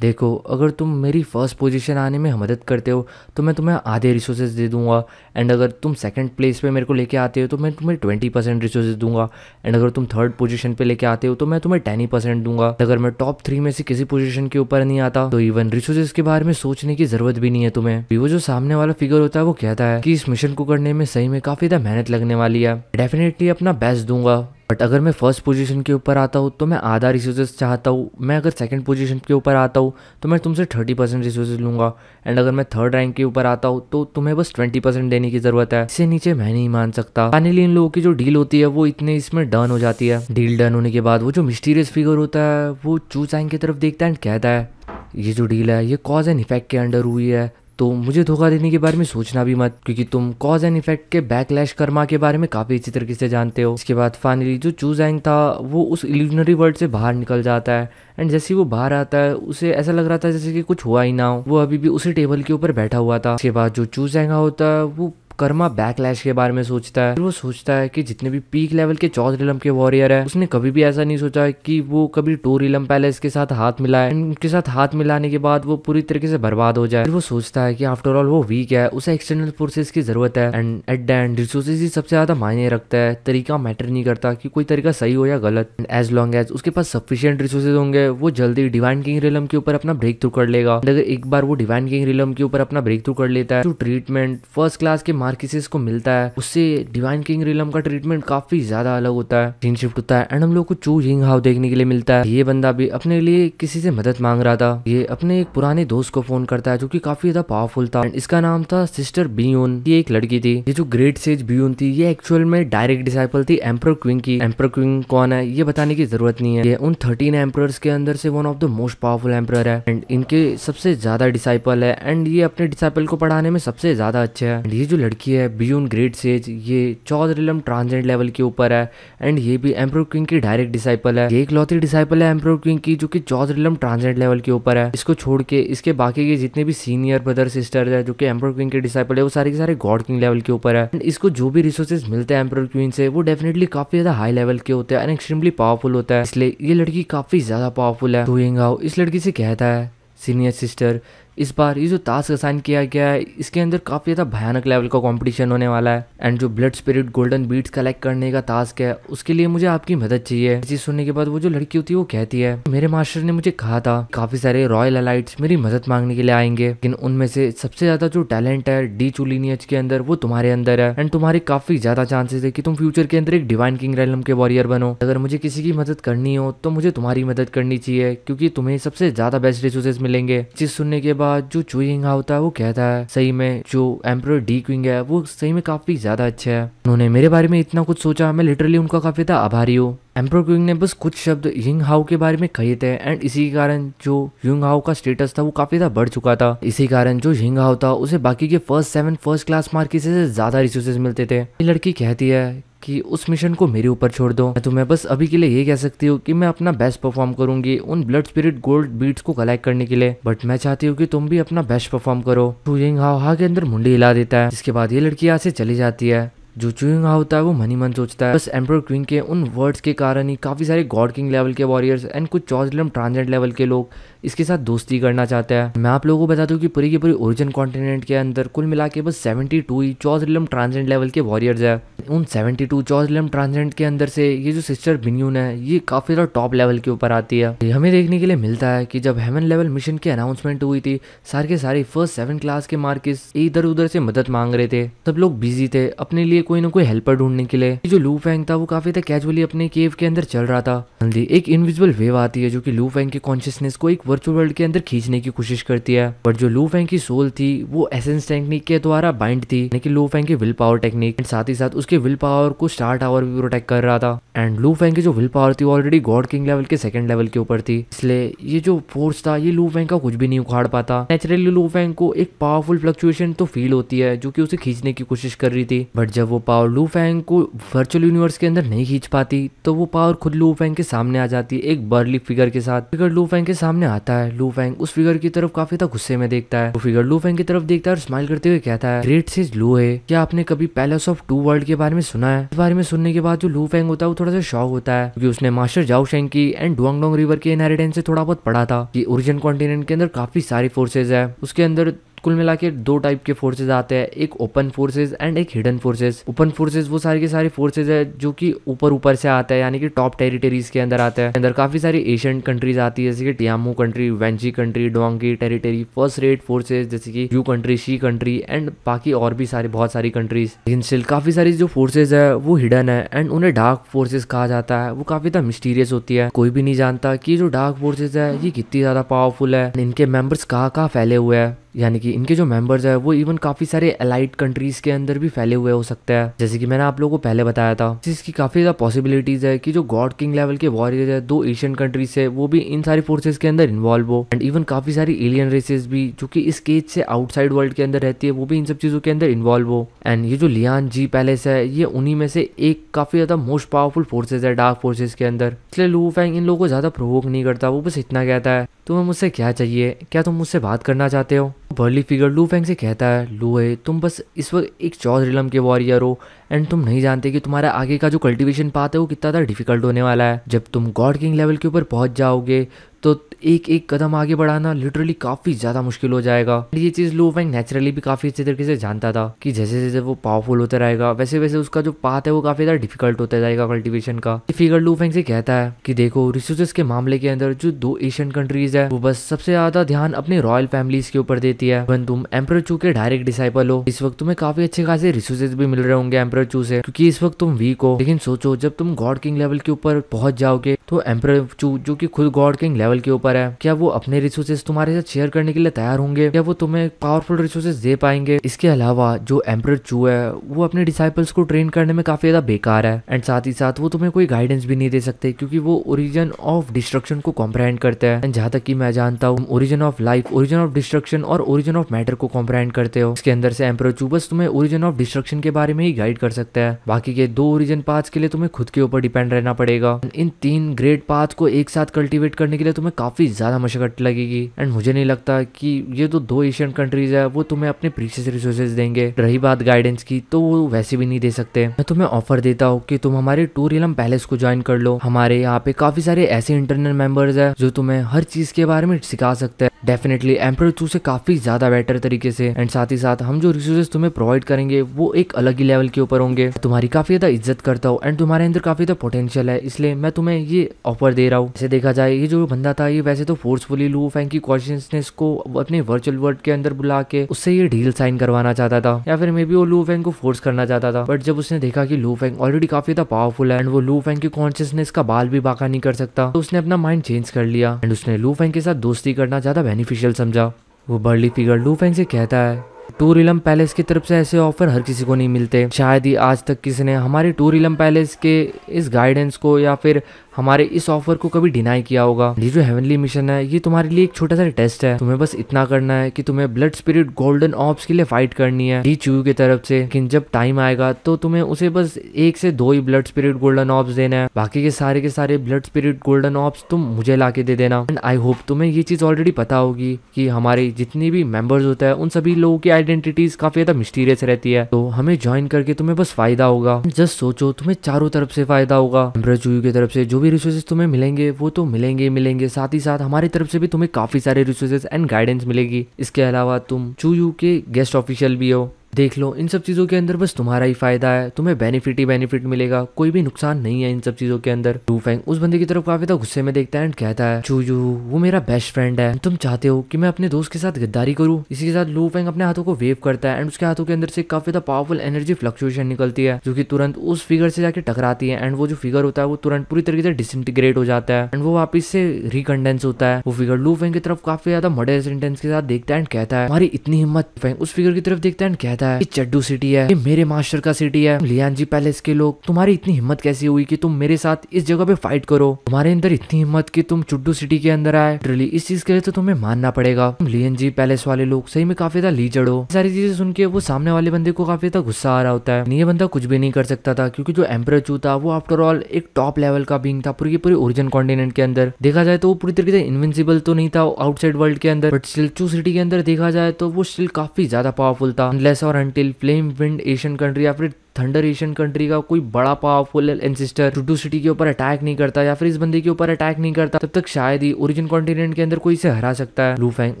देखो अगर तुम मेरी फर्स्ट पोजीशन आने में मदद करते हो तो मैं तुम्हें आधे रिसोर्सेज दे दूंगा एंड अगर तुम सेकंड प्लेस पे मेरे को लेके आते हो तो मैं तुम्हें ट्वेंटी परसेंट रिसोर्सेज दूंगा एंड अगर तुम थर्ड पोजीशन पे लेके आते हो तो मैं तुम्हें टेन ही परसेंट दूंगा अगर मैं टॉप थ्री में से किसी पोजिशन के ऊपर नहीं आता तो इवन रिसोर्सेज के बारे में सोचने की जरूरत भी नहीं है तुम्हें वो जो सामने वाला फिगर होता है वो कहता है कि इस मिशन को करने में सही में काफी ज्यादा मेहनत लगने वाली है डेफिनेटली अपना बेस्ट दूंगा बट अगर मैं फर्स्ट पोजीशन के ऊपर आता हूँ तो मैं आधा रिसोर्सेज चाहता हूँ मैं अगर सेकंड पोजीशन के ऊपर आता हूँ तो मैं तुमसे थर्टी परसेंट रिसोर्सेज लूँगा एंड अगर मैं थर्ड रैंक के ऊपर आता हूँ तो तुम्हें बस ट्वेंटी परसेंट देने की ज़रूरत है इससे नीचे मैं नहीं मान सकता फाइनली इन लोगों की जो डील होती है वो इतने इसमें डन हो जाती है डील डन होने के बाद वो जो मिस्टीरियस फिगर होता है वो चू चैंग की तरफ देखता है एंड कहता है ये जो डील है ये कॉज एंड इफेक्ट के अंडर हुई है तो मुझे धोखा देने के बारे में सोचना भी मत क्योंकि तुम कॉज एंड इफेक्ट के बैकलैश कर्मा के बारे में काफ़ी अच्छी तरीके से जानते हो इसके बाद फाइनली जो चूज एंग था वो उस इल्यूजनरी वर्ल्ड से बाहर निकल जाता है एंड जैसे वो बाहर आता है उसे ऐसा लग रहा था जैसे कि कुछ हुआ ही ना हो वो अभी भी उसी टेबल के ऊपर बैठा हुआ था उसके बाद जो एंगा होता है वो कर्मा बैकलैश के बारे में सोचता है फिर वो सोचता है कि जितने भी पीक लेवल के चौथ रिलम के वॉरियर है उसने कभी भी ऐसा नहीं सोचा कि वो कभी टू रिलम पैलेस के साथ हाथ मिलाए उनके साथ हाथ मिलाने के बाद वो पूरी तरीके से बर्बाद हो जाए फिर वो सोचता है कि आफ्टर ऑल वो वीक है उसे एक्सटर्नल फोर्सेज की जरूरत है and at the end resources ही सबसे ज्यादा मायने रखता है तरीका मैटर नहीं करता कि कोई तरीका सही हो या गलत एज लॉन्ग एज उसके पास सफिशियंट रिसोर्सेज होंगे वो जल्दी डिवाइन किंग रिलम के ऊपर अपना ब्रेक थ्रू कर लेगा अगर एक बार वो डिवाइन किंग रिलम के ऊपर अपना ब्रेक थ्रू कर लेता है तो ट्रीटमेंट फर्स्ट क्लास के मान मार्किसिस को मिलता है उससे डिवाइन किंग रिलम का ट्रीटमेंट काफी ज्यादा अलग होता है सीन शिफ्ट होता है एंड हम लोग को चू हिंग हाउ देखने के लिए मिलता है ये बंदा भी अपने लिए किसी से मदद मांग रहा था ये अपने एक पुराने दोस्त को फोन करता है जो की काफी ज्यादा पावरफुल था एंड इसका नाम था सिस्टर बियोन ये एक लड़की थी ये जो ग्रेट सेज बियोन थी ये एक्चुअल में डायरेक्ट डिसाइपल थी एम्पर क्विंग की एम्पर क्विंग कौन है ये बताने की जरूरत नहीं है ये उन थर्टीन एम्पर के अंदर से one of the most powerful emperor है एंड इनके सबसे ज्यादा डिसाइपल है एंड ये अपने डिसाइपल को पढ़ाने में सबसे ज्यादा अच्छे है ये जो लड़की है बियॉन्ड ग्रेट सेज ये चौधरीलम ट्रांसजेंड लेवल के ऊपर है एंड ये भी एम्प्रो किंग की डायरेक्ट डिसाइपल है ये लौती डिसाइपल है एम्प्रो किंग की जो कि चौधरीलम ट्रांसजेंड लेवल के ऊपर है इसको छोड़ के इसके बाकी के जितने भी सीनियर ब्रदर सिस्टर है जो कि एम्प्रो किंग के डिसाइपल है वो सारे के सारे गॉड किंग लेवल के ऊपर है एंड इसको जो भी रिसोर्सेज मिलते हैं एम्प्रो क्वीन से वो डेफिनेटली काफी ज्यादा हाई लेवल के होते हैं एंड एक्सट्रीमली पावरफुल होता है इसलिए ये लड़की काफी ज्यादा पावरफुल है तो इस लड़की से कहता है सीनियर सिस्टर इस बार ये जो टास्क असाइन किया गया है इसके अंदर काफ़ी ज़्यादा भयानक लेवल का कॉम्पिटिशन होने वाला है एंड जो blood spirit golden beads collect करने का टास्क है उसके लिए मुझे आपकी मदद चाहिए चीज़ सुनने के बाद वो जो लड़की होती है वो कहती है मेरे मास्टर ने मुझे कहा था काफ़ी सारे रॉयल अलाइट्स मेरी मदद मांगने के लिए आएंगे लेकिन उनमें से सबसे ज़्यादा जो टैलेंट है डी चूलिनियच के अंदर वो तुम्हारे अंदर है एंड तुम्हारे काफ़ी ज़्यादा चांसेस है कि तुम फ्यूचर के अंदर एक डिवाइन किंग रेलम के वॉरियर बनो अगर मुझे किसी की मदद करनी हो तो मुझे तुम्हारी मदद करनी चाहिए क्योंकि तुम्हें सबसे ज़्यादा बेस्ट रिसोर्सेज मिलेंगे चीज़ सुनने के बाद बाद जो जो यंग होता है वो कहता है सही में जो एम्पर डी क्विंग है वो सही में काफी ज्यादा अच्छा है उन्होंने मेरे बारे में इतना कुछ सोचा मैं लिटरली उनका काफी ज्यादा आभारी हूँ एम्पर क्विंग ने बस कुछ शब्द यिंग हाउ के बारे में कहे थे एंड इसी के कारण जो यिंग हाउ का स्टेटस था वो काफी ज्यादा बढ़ चुका था इसी कारण जो यिंग हाउ था उसे बाकी के first seven first class marquis से ज्यादा रिसोर्सेज मिलते थे लड़की कहती है कि उस मिशन को मेरे ऊपर छोड़ दो तो मैं तुम्हें बस अभी के लिए ये कह सकती हूँ कि मैं अपना बेस्ट परफॉर्म करूंगी उन ब्लड स्पिरिट गोल्ड बीट्स को कलेक्ट करने के लिए बट मैं चाहती हूँ कि तुम भी अपना बेस्ट परफॉर्म करो टू यिंग हाँ हा के अंदर मुंडी हिला देता है इसके बाद ये लड़की यहाँ से चली जाती है जो चुंगा होता है वो मनी मन सोचता है बस एम्पर क्वीन के उन वर्ड्स के कारण ही काफ़ी सारे गॉड किंग लेवल के वॉरियर्स एंड कुछ चौजलम ट्रांसजेंड लेवल के लोग इसके साथ दोस्ती करना चाहते हैं मैं आप लोगों को बता दूं कि पूरी की पूरी ओरिजिन कॉन्टिनेंट के अंदर कुल मिला के बस सेवेंटी टू ही चौजलम ट्रांसजेंड लेवल के वॉरियर्स है उन सेवेंटी टू चौजलम ट्रांसजेंड के अंदर से ये जो सिस्टर बिन्यून है ये काफ़ी ज़्यादा टॉप लेवल के ऊपर आती है हमें देखने के लिए मिलता है कि जब हेमन लेवल मिशन की अनाउंसमेंट हुई थी सारे के सारे फर्स्ट सेवन क्लास के मार्किस इधर उधर से मदद मांग रहे थे सब लोग बिजी थे अपने लिए कोई ना कोई हेल्पर ढूंढने के लिए जो लू फैंग था वो काफी था कैजुअली अपने केव के अंदर चल रहा था जल्दी एक इनविजिबल वेव आती है जो कि लू फैंग के कॉन्शियसनेस को एक वर्चुअल वर्ल्ड के अंदर खींचने की कोशिश करती है बट जो लू फैंग की सोल थी वो एसेंस टेक्निक के द्वारा बाइंड थी लेकिन लू फैंग की विल पावर टेक्निक एंड साथ ही साथ उसके विल पावर को स्टार टावर भी प्रोटेक्ट कर रहा था एंड लू फैंग की जो विल पावर थी ऑलरेडी गॉड किंग लेवल के सेकंड लेवल के ऊपर थी इसलिए ये जो फोर्स था ये लू फैंग का कुछ भी नहीं उखाड़ पाता नेचुरली लू फैंग को एक पावरफुल फ्लक्चुएशन तो फील होती है जो कि उसे खींचने की कोशिश कर रही थी बट जब वो पावर लू फैंग को वर्चुअल यूनिवर्स के अंदर नहीं खींच पाती तो वो पावर खुद लू फैंग के सामने आ जाती है एक बर्ली फिगर के साथ फिगर लू फैंग के सामने आता है लू फैंग उस फिगर की तरफ काफी तक तो गुस्से में देखता है वो फिगर लू फैंग की तरफ देखता है और स्माइल करते हुए कहता है ग्रेट सीज लू है क्या आपने कभी पैलेस ऑफ टू वर्ल्ड के बारे में सुना है इस बारे में सुनने के बाद जो लू फैंग होता है वो थोड़ा सा शौक होता है क्योंकि उसने मास्टर जाओ शेंग की एंड डोंगडोंग रिवर के इनहेरिटेंस से थोड़ा बहुत पढ़ा था कि ओरिजिन कॉन्टिनेंट के अंदर काफी सारी फोर्सेज है उसके अंदर कुल मिला के दो टाइप के फोर्सेज आते हैं एक ओपन फोर्सेज एंड एक हिडन फोर्सेज ओपन फोर्सेज वो सारी के सारे फोर्सेज है जो कि ऊपर ऊपर से आता है यानी कि टॉप टेरिटरीज के अंदर आते हैं अंदर काफी सारी एशियन कंट्रीज आती है जैसे कि Tiamu country Wenji country Dongyi territory first rate forces जैसे कि Yu country Xi country and बाकी और भी सारी बहुत सारी कंट्रीज लेकिन स्टिल काफी सारी जो फोर्सेज है वो हिडन है एंड उन्हें डार्क फोर्सेज कहा जाता है वो काफी ज्यादा मिस्टीरियस होती है कोई भी नहीं जानता की जो डार्क फोर्सेज है ये कितनी ज्यादा पावरफुल है इनके मेंबर्स कहाँ कहाँ फैले हुए हैं यानी कि इनके जो मेंबर्स है वो इवन काफी सारे अलाइड कंट्रीज के अंदर भी फैले हुए हो सकते हैं जैसे कि मैंने आप लोगों को पहले बताया था इसकी काफी ज्यादा पॉसिबिलिटीज है कि जो गॉड किंग लेवल के वॉरियर है दो एशियन कंट्रीज है वो भी इन सारी फोर्सेज के अंदर इन्वॉल्व हो एंड इवन काफी सारी एलियन रेसेस भी जो कि इस केज से आउटसाइड वर्ल्ड के अंदर रहती है वो भी इन सब चीजों के अंदर इन्वॉल्व हो एंड ये जो लियान जी पैलेस है ये उन्हीं में से एक काफी ज्यादा मोस्ट पावरफुल फोर्सेज है डार्क फोर्सेज के अंदर इसलिए लू फैंग इन लोगों को ज्यादा प्रोवोक नहीं करता वो बस इतना कहता है तुम्हें मुझसे क्या चाहिए क्या तुम मुझसे बात करना चाहते हो बर्ली फिगर लू फैंग से कहता है लू है तुम बस इस वक्त एक चौधरीलम के वॉरियर हो एंड तुम नहीं जानते कि तुम्हारा आगे का जो कल्टीवेशन पाथ है वो कितना ज़्यादा डिफिकल्ट होने वाला है जब तुम गॉड किंग लेवल के ऊपर पहुंच जाओगे तो एक एक कदम आगे बढ़ाना लिटरली काफ़ी ज़्यादा मुश्किल हो जाएगा ये चीज़ लू वैंग नेचुरली भी काफ़ी अच्छे तरीके से जानता था कि जैसे जैसे वो पावरफुल होता रहेगा वैसे वैसे उसका जो पाथ है वो काफ़ी ज़्यादा डिफिकल्ट होता जाएगा कल्टिवेशन का फिगर लू फैंग से कहता है कि देखो रिसोर्सेज के मामले के अंदर जो दो एशियन कंट्रीज है वो बस सबसे ज़्यादा ध्यान अपने रॉयल फैमिलीज के ऊपर देती है वन तुम एम्पर चू के डायरेक्ट डिसाइपल हो इस वक्त तुम्हें काफ़ी अच्छे खासे रिसोर्सेज भी मिल रहे होंगे एम्पर चू से क्योंकि इस वक्त तुम वीक हो लेकिन सोचो जब तुम गॉड किंग लेवल के ऊपर पहुंच जाओगे तो एम्पर चू जो की खुद गॉड किंग लेवल लेवल के ऊपर है क्या वो अपने रिसोर्सेज तुम्हारे साथ शेयर करने के लिए तैयार होंगे क्या वो तुम्हें पावरफुल रिसोर्सेज दे पाएंगे इसके अलावा जो एम्पर चू है वो अपने डिसाइपल्स को ट्रेन करने में काफी ज्यादा बेकार है एंड साथ ही साथ वो तुम्हें कोई गाइडेंस भी नहीं दे सकते क्योंकि वो ओरिजिन ऑफ डिस्ट्रक्शन को कॉम्प्रेंड करते हैं एंड जहां तक की मैं जानता हूँ origin of life origin of destruction और ओरिजिन ऑफ मैटर को कॉम्प्रेंड करते हो इसके अंदर से एम्पर चू बस तुम्हें ओरिजिन ऑफ डिस्ट्रक्शन के बारे में ही गाइड कर सकता है बाकी के दो ओरिजिन पार्ट के लिए तुम्हें खुद के ऊपर डिपेंड रहना पड़ेगा इन तीन ग्रेट पार्थ को एक साथ कल्टीवेट करने के लिए तुम्हें काफ़ी ज़्यादा मशक्कत लगेगी एंड मुझे नहीं लगता कि ये जो तो दो एशियन कंट्रीज़ है वो तुम्हें अपने प्रीशियस रिसोर्सेज देंगे रही बात गाइडेंस की तो वो वैसे भी नहीं दे सकते मैं तुम्हें ऑफर देता हूँ कि तुम हमारे टूर इलम पैलेस को ज्वाइन कर लो हमारे यहाँ पे काफ़ी सारे ऐसे इंटरनल मेंबर्स हैं जो तुम्हें हर चीज़ के बारे में सिखा सकते हैं डेफिनेटली एम्पर टू से काफ़ी ज़्यादा बेटर तरीके से एंड साथ ही साथ हम जो रिसोर्सेज तुम्हें प्रोवाइड करेंगे वो एक अलग ही लेवल के ऊपर होंगे तुम्हारी काफ़ी ज़्यादा इज्जत करता हूँ एंड तुम्हारे अंदर काफ़ी ज़्यादा पोटेंशियल है इसलिए मैं तुम्हें ये ऑफर दे रहा हूँ इसे देखा जाए ये जो बंदा बंदा था ये वैसे तो फोर्सफुली लू फैंक की कॉन्शियसनेस को अपने वर्चुअल वर्ल्ड के अंदर बुला के उससे ये डील साइन करवाना चाहता था या फिर मे बी वो लू फैंक को फोर्स करना चाहता था बट जब उसने देखा कि लू फैंक ऑलरेडी काफी था पावरफुल एंड वो लू फैंक की कॉन्शियसनेस का बाल भी बाका नहीं कर सकता तो उसने अपना माइंड चेंज कर लिया एंड उसने लू फैंक के साथ दोस्ती करना ज्यादा बेनिफिशियल समझा वो बर्ली फिगर लू फैंक से कहता है टूरिलम पैलेस की तरफ से ऐसे ऑफर हर किसी को नहीं मिलते शायद ही आज तक किसी ने हमारे टूरिलम पैलेस के इस गाइडेंस को या फिर हमारे इस ऑफर को कभी डिनाई किया होगा ये जो हेवनली मिशन है ये तुम्हारे लिए एक छोटा सा टेस्ट है तुम्हें बस इतना करना है कि तुम्हें ब्लड स्पिरिट गोल्डन ऑप्स के लिए फाइट करनी है डी चू की तरफ से लेकिन जब टाइम आएगा तो तुम्हें उसे बस एक से दो ही ब्लड स्पिरिट गोल्डन ऑप्स देना है बाकी के सारे के सारे ब्लड स्पिरिट गोल्डन ऑप्स तुम मुझे ला दे देना एंड आई होप तुम्हें ये चीज ऑलरेडी पता होगी की हमारे जितने भी मेम्बर्स होता है उन सभी लोगों की आइडेंटिटीज काफी ज्यादा मिस्टीरियस रहती है तो हमें ज्वाइन करके तुम्हें बस फायदा होगा जस्ट सोचो तुम्हें चारों तरफ से फायदा होगा एम्ब्रजू की तरफ से जो भी रिसोर्सेज तुम्हें मिलेंगे वो तो मिलेंगे मिलेंगे साथ ही साथ हमारी तरफ से भी तुम्हें काफ़ी सारे रिसोर्सेज एंड गाइडेंस मिलेगी इसके अलावा तुम चू यू के गेस्ट ऑफिशियल भी हो देख लो इन सब चीज़ों के अंदर बस तुम्हारा ही फायदा है तुम्हें बेनिफिट ही बेनिफिट मिलेगा कोई भी नुकसान नहीं है इन सब चीज़ों के अंदर लू फैंग उस बंदे की तरफ काफी ज्यादा गुस्से में देखता है एंड कहता है चूजू वो मेरा बेस्ट फ्रेंड है तुम चाहते हो कि मैं अपने दोस्त के साथ गद्दारी करूँ इसी के साथ लू फैंग अपने हाथों को वेव करता है एंड उसके हाथों के अंदर से काफी ज्यादा पावरफुल एनर्जी फ्लक्चुएशन निकलती है जो कि तुरंत उस फिगर से जाकर टकराती है एंड वो जो फिगर होता है वो तुरंत पूरी तरीके से डिसइंटीग्रेट हो जाता है एंड वो वापिस से रिकंडेंस होता है वो फिगर लू फैंग की तरफ काफी ज्यादा मर्डर सेंटेंस के साथ देखता है एंड कहता है हमारी इतनी हिम्मत उस फिगर की तरफ देखता है एंड कहता कहता है कि चड्डू सिटी है ये मेरे मास्टर का सिटी है लियान जी पैलेस के लोग तुम्हारी इतनी हिम्मत कैसे हुई कि तुम मेरे साथ इस जगह पे फाइट करो तुम्हारे अंदर इतनी हिम्मत कि तुम चुड्डू सिटी के अंदर आए लिटरली इस चीज के लिए तो तुम्हें मानना पड़ेगा तुम लियन जी पैलेस वाले लोग सही में काफी ज्यादा ली चढ़ो सारी चीजें सुन के वो सामने वाले बंदे को काफी ज्यादा गुस्सा आ रहा होता है ये बंदा कुछ भी नहीं कर सकता था क्योंकि जो एम्पर चू था वो आफ्टर ऑल एक टॉप लेवल का बींग था पूरी पूरी ओरिजन कॉन्टिनेंट के अंदर देखा जाए तो वो पूरी तरीके से इन्विंसिबल तो नहीं था आउटसाइड वर्ल्ड के अंदर बट स्टिल चू सिटी के अंदर देखा जाए तो वो स्टिल काफी ज्यादा पावरफुल था लेस और until flame wind Asian country या फिर थंडर एशियन कंट्री का कोई बड़ा पावरफुल एनसिस्टर टूटू सिटी के ऊपर अटैक नहीं करता या फिर इस बंदे के ऊपर अटैक नहीं करता तब तक शायद ही ओरिजिन कॉन्टिनेंट के अंदर कोई इसे हरा सकता है लू फैंग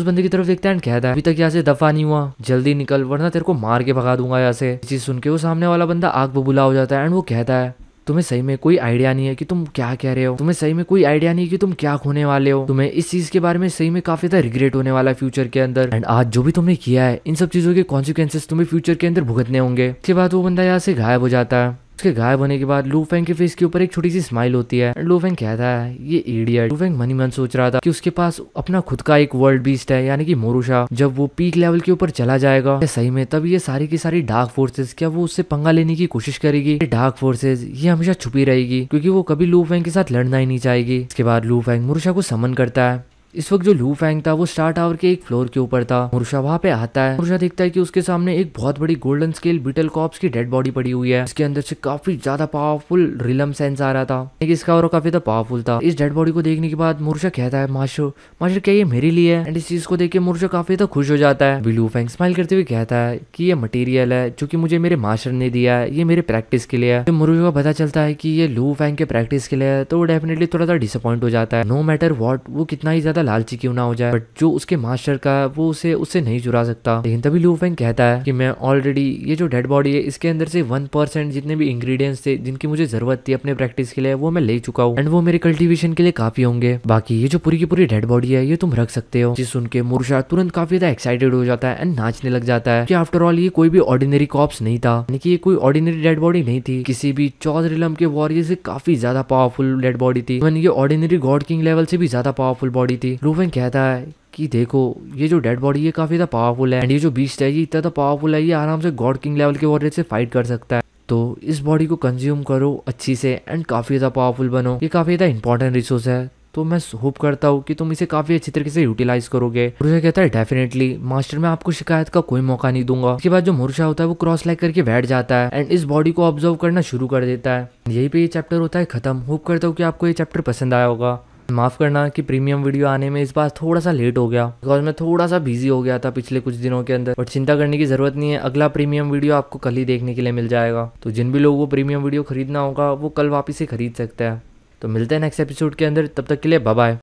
उस बंदे की तरफ देखता है एंड कहता है अभी तक यहाँ से दफा नहीं हुआ जल्दी निकल वरना तेरे को मार के भगा दूंगा यहाँ से चीज सुन के वो सामने वाला बंदा आग बबूला हो जाता है एंड वो कहता है तुम्हें सही में कोई आइडिया नहीं है कि तुम क्या कह रहे हो तुम्हें सही में कोई आइडिया नहीं है कि तुम क्या खोने वाले हो तुम्हें इस चीज के बारे में सही में काफी ज्यादा रिग्रेट होने वाला है फ्यूचर के अंदर एंड आज जो भी तुमने किया है इन सब चीजों के कॉन्सिक्वेंसेस तुम्हें फ्यूचर के अंदर भुगतने होंगे इसके बाद वो बंदा यहाँ से गायब हो जाता है उसके गायब होने के बाद लूफेंग के फेस के ऊपर एक छोटी सी स्माइल होती है लूफेंग कहता है ये इडियट लूफेंग मनी मन सोच रहा था कि उसके पास अपना खुद का एक वर्ल्ड बीस्ट है यानी कि मोरूशा जब वो पीक लेवल के ऊपर चला जाएगा सही में तब ये सारी की सारी डार्क फोर्सेस क्या वो उससे पंगा लेने की कोशिश करेगी डार्क फोर्सेज ये हमेशा छुपी रहेगी क्योंकि वो कभी लूफेंग के साथ लड़ना ही नहीं चाहेगी इसके बाद लूफेंग मोरूशा को समन करता है इस वक्त जो लू फैंग था वो स्टार टावर के एक फ्लोर के ऊपर था मुर्शा वहाँ पे आता है मुर्शा देखता है कि उसके सामने एक बहुत बड़ी गोल्डन स्केल बीटल कॉप्स की डेड बॉडी पड़ी हुई है इसके अंदर से काफी ज्यादा पावरफुल रिलम सेंस आ रहा था इसका और काफी ज्यादा पावरफुल था इस डेड बॉडी को देखने के बाद मुर्शा कहता है माशो माशो क्या ये मेरे लिए है एंड इस चीज को देख के मुर्शा काफी ज्यादा खुश हो जाता है लू फैंग स्माइल करते हुए कहता है की ये मटेरियल है जो की मुझे मेरे मास्टर ने दिया है ये मेरे प्रैक्टिस के लिए है मुर्शा को पता चलता है की ये लू फैंग के प्रैक्टिस के लिए है तो वो डेफिनेटली थोड़ा सा डिसअपॉइंट हो जाता है नो मैटर वॉट वो कितना ही ज्यादा ज़्यादा लालची क्यों ना हो जाए बट जो उसके मास्टर का है वो उसे उससे नहीं जुड़ा सकता लेकिन तभी लू फेंग कहता है कि मैं ऑलरेडी ये जो डेड बॉडी है इसके अंदर से वन परसेंट जितने भी इंग्रेडिएंट्स थे जिनकी मुझे जरूरत थी अपने प्रैक्टिस के लिए वो मैं ले चुका हूँ एंड वो मेरे कल्टिवेशन के लिए काफी होंगे बाकी ये जो पूरी की पूरी डेड बॉडी है ये तुम रख सकते हो जिस सुन के मुर्शा तुरंत काफी ज्यादा एक्साइटेड हो जाता है एंड नाचने लग जाता है कि आफ्टर ऑल ये कोई भी ऑर्डिनरी कॉप्स नहीं था यानी कि ये कोई ऑर्डिनरी डेड बॉडी नहीं थी किसी भी चौधरीलम के वॉरियर से काफी ज्यादा पावरफुल डेड बॉडी थी इवन ये ऑर्डिनरी गॉड किंग लेवल से भी ज्यादा पावरफुल बॉडी थी थी लूफेन कहता है कि देखो ये जो डेड बॉडी है काफ़ी ज़्यादा पावरफुल है एंड ये जो बीस्ट है ये इतना पावरफुल है ये आराम से गॉड किंग लेवल के वॉरियर से फाइट कर सकता है तो इस बॉडी को कंज्यूम करो अच्छी से एंड काफ़ी ज़्यादा पावरफुल बनो ये काफ़ी ज़्यादा इंपॉर्टेंट रिसोर्स है तो मैं होप करता हूँ कि तुम इसे काफ़ी अच्छी तरीके से यूटिलाइज करोगे मुरुषा कहता है डेफिनेटली मास्टर मैं आपको शिकायत का कोई मौका नहीं दूंगा उसके बाद जो मुरुषा होता है वो क्रॉस लाइक करके बैठ जाता है एंड इस बॉडी को ऑब्जर्व करना शुरू कर देता है यही पे ये चैप्टर होता है खत्म होप करता हूँ कि आपको ये चैप्टर पसंद आया होगा माफ़ करना कि प्रीमियम वीडियो आने में इस बार थोड़ा सा लेट हो गया बिकॉज मैं थोड़ा सा बिजी हो गया था पिछले कुछ दिनों के अंदर और चिंता करने की ज़रूरत नहीं है अगला प्रीमियम वीडियो आपको कल ही देखने के लिए मिल जाएगा तो जिन भी लोगों को प्रीमियम वीडियो खरीदना होगा वो कल वापस ही खरीद सकते हैं तो मिलते हैं नेक्स्ट एपिसोड के अंदर तब तक के लिए बाय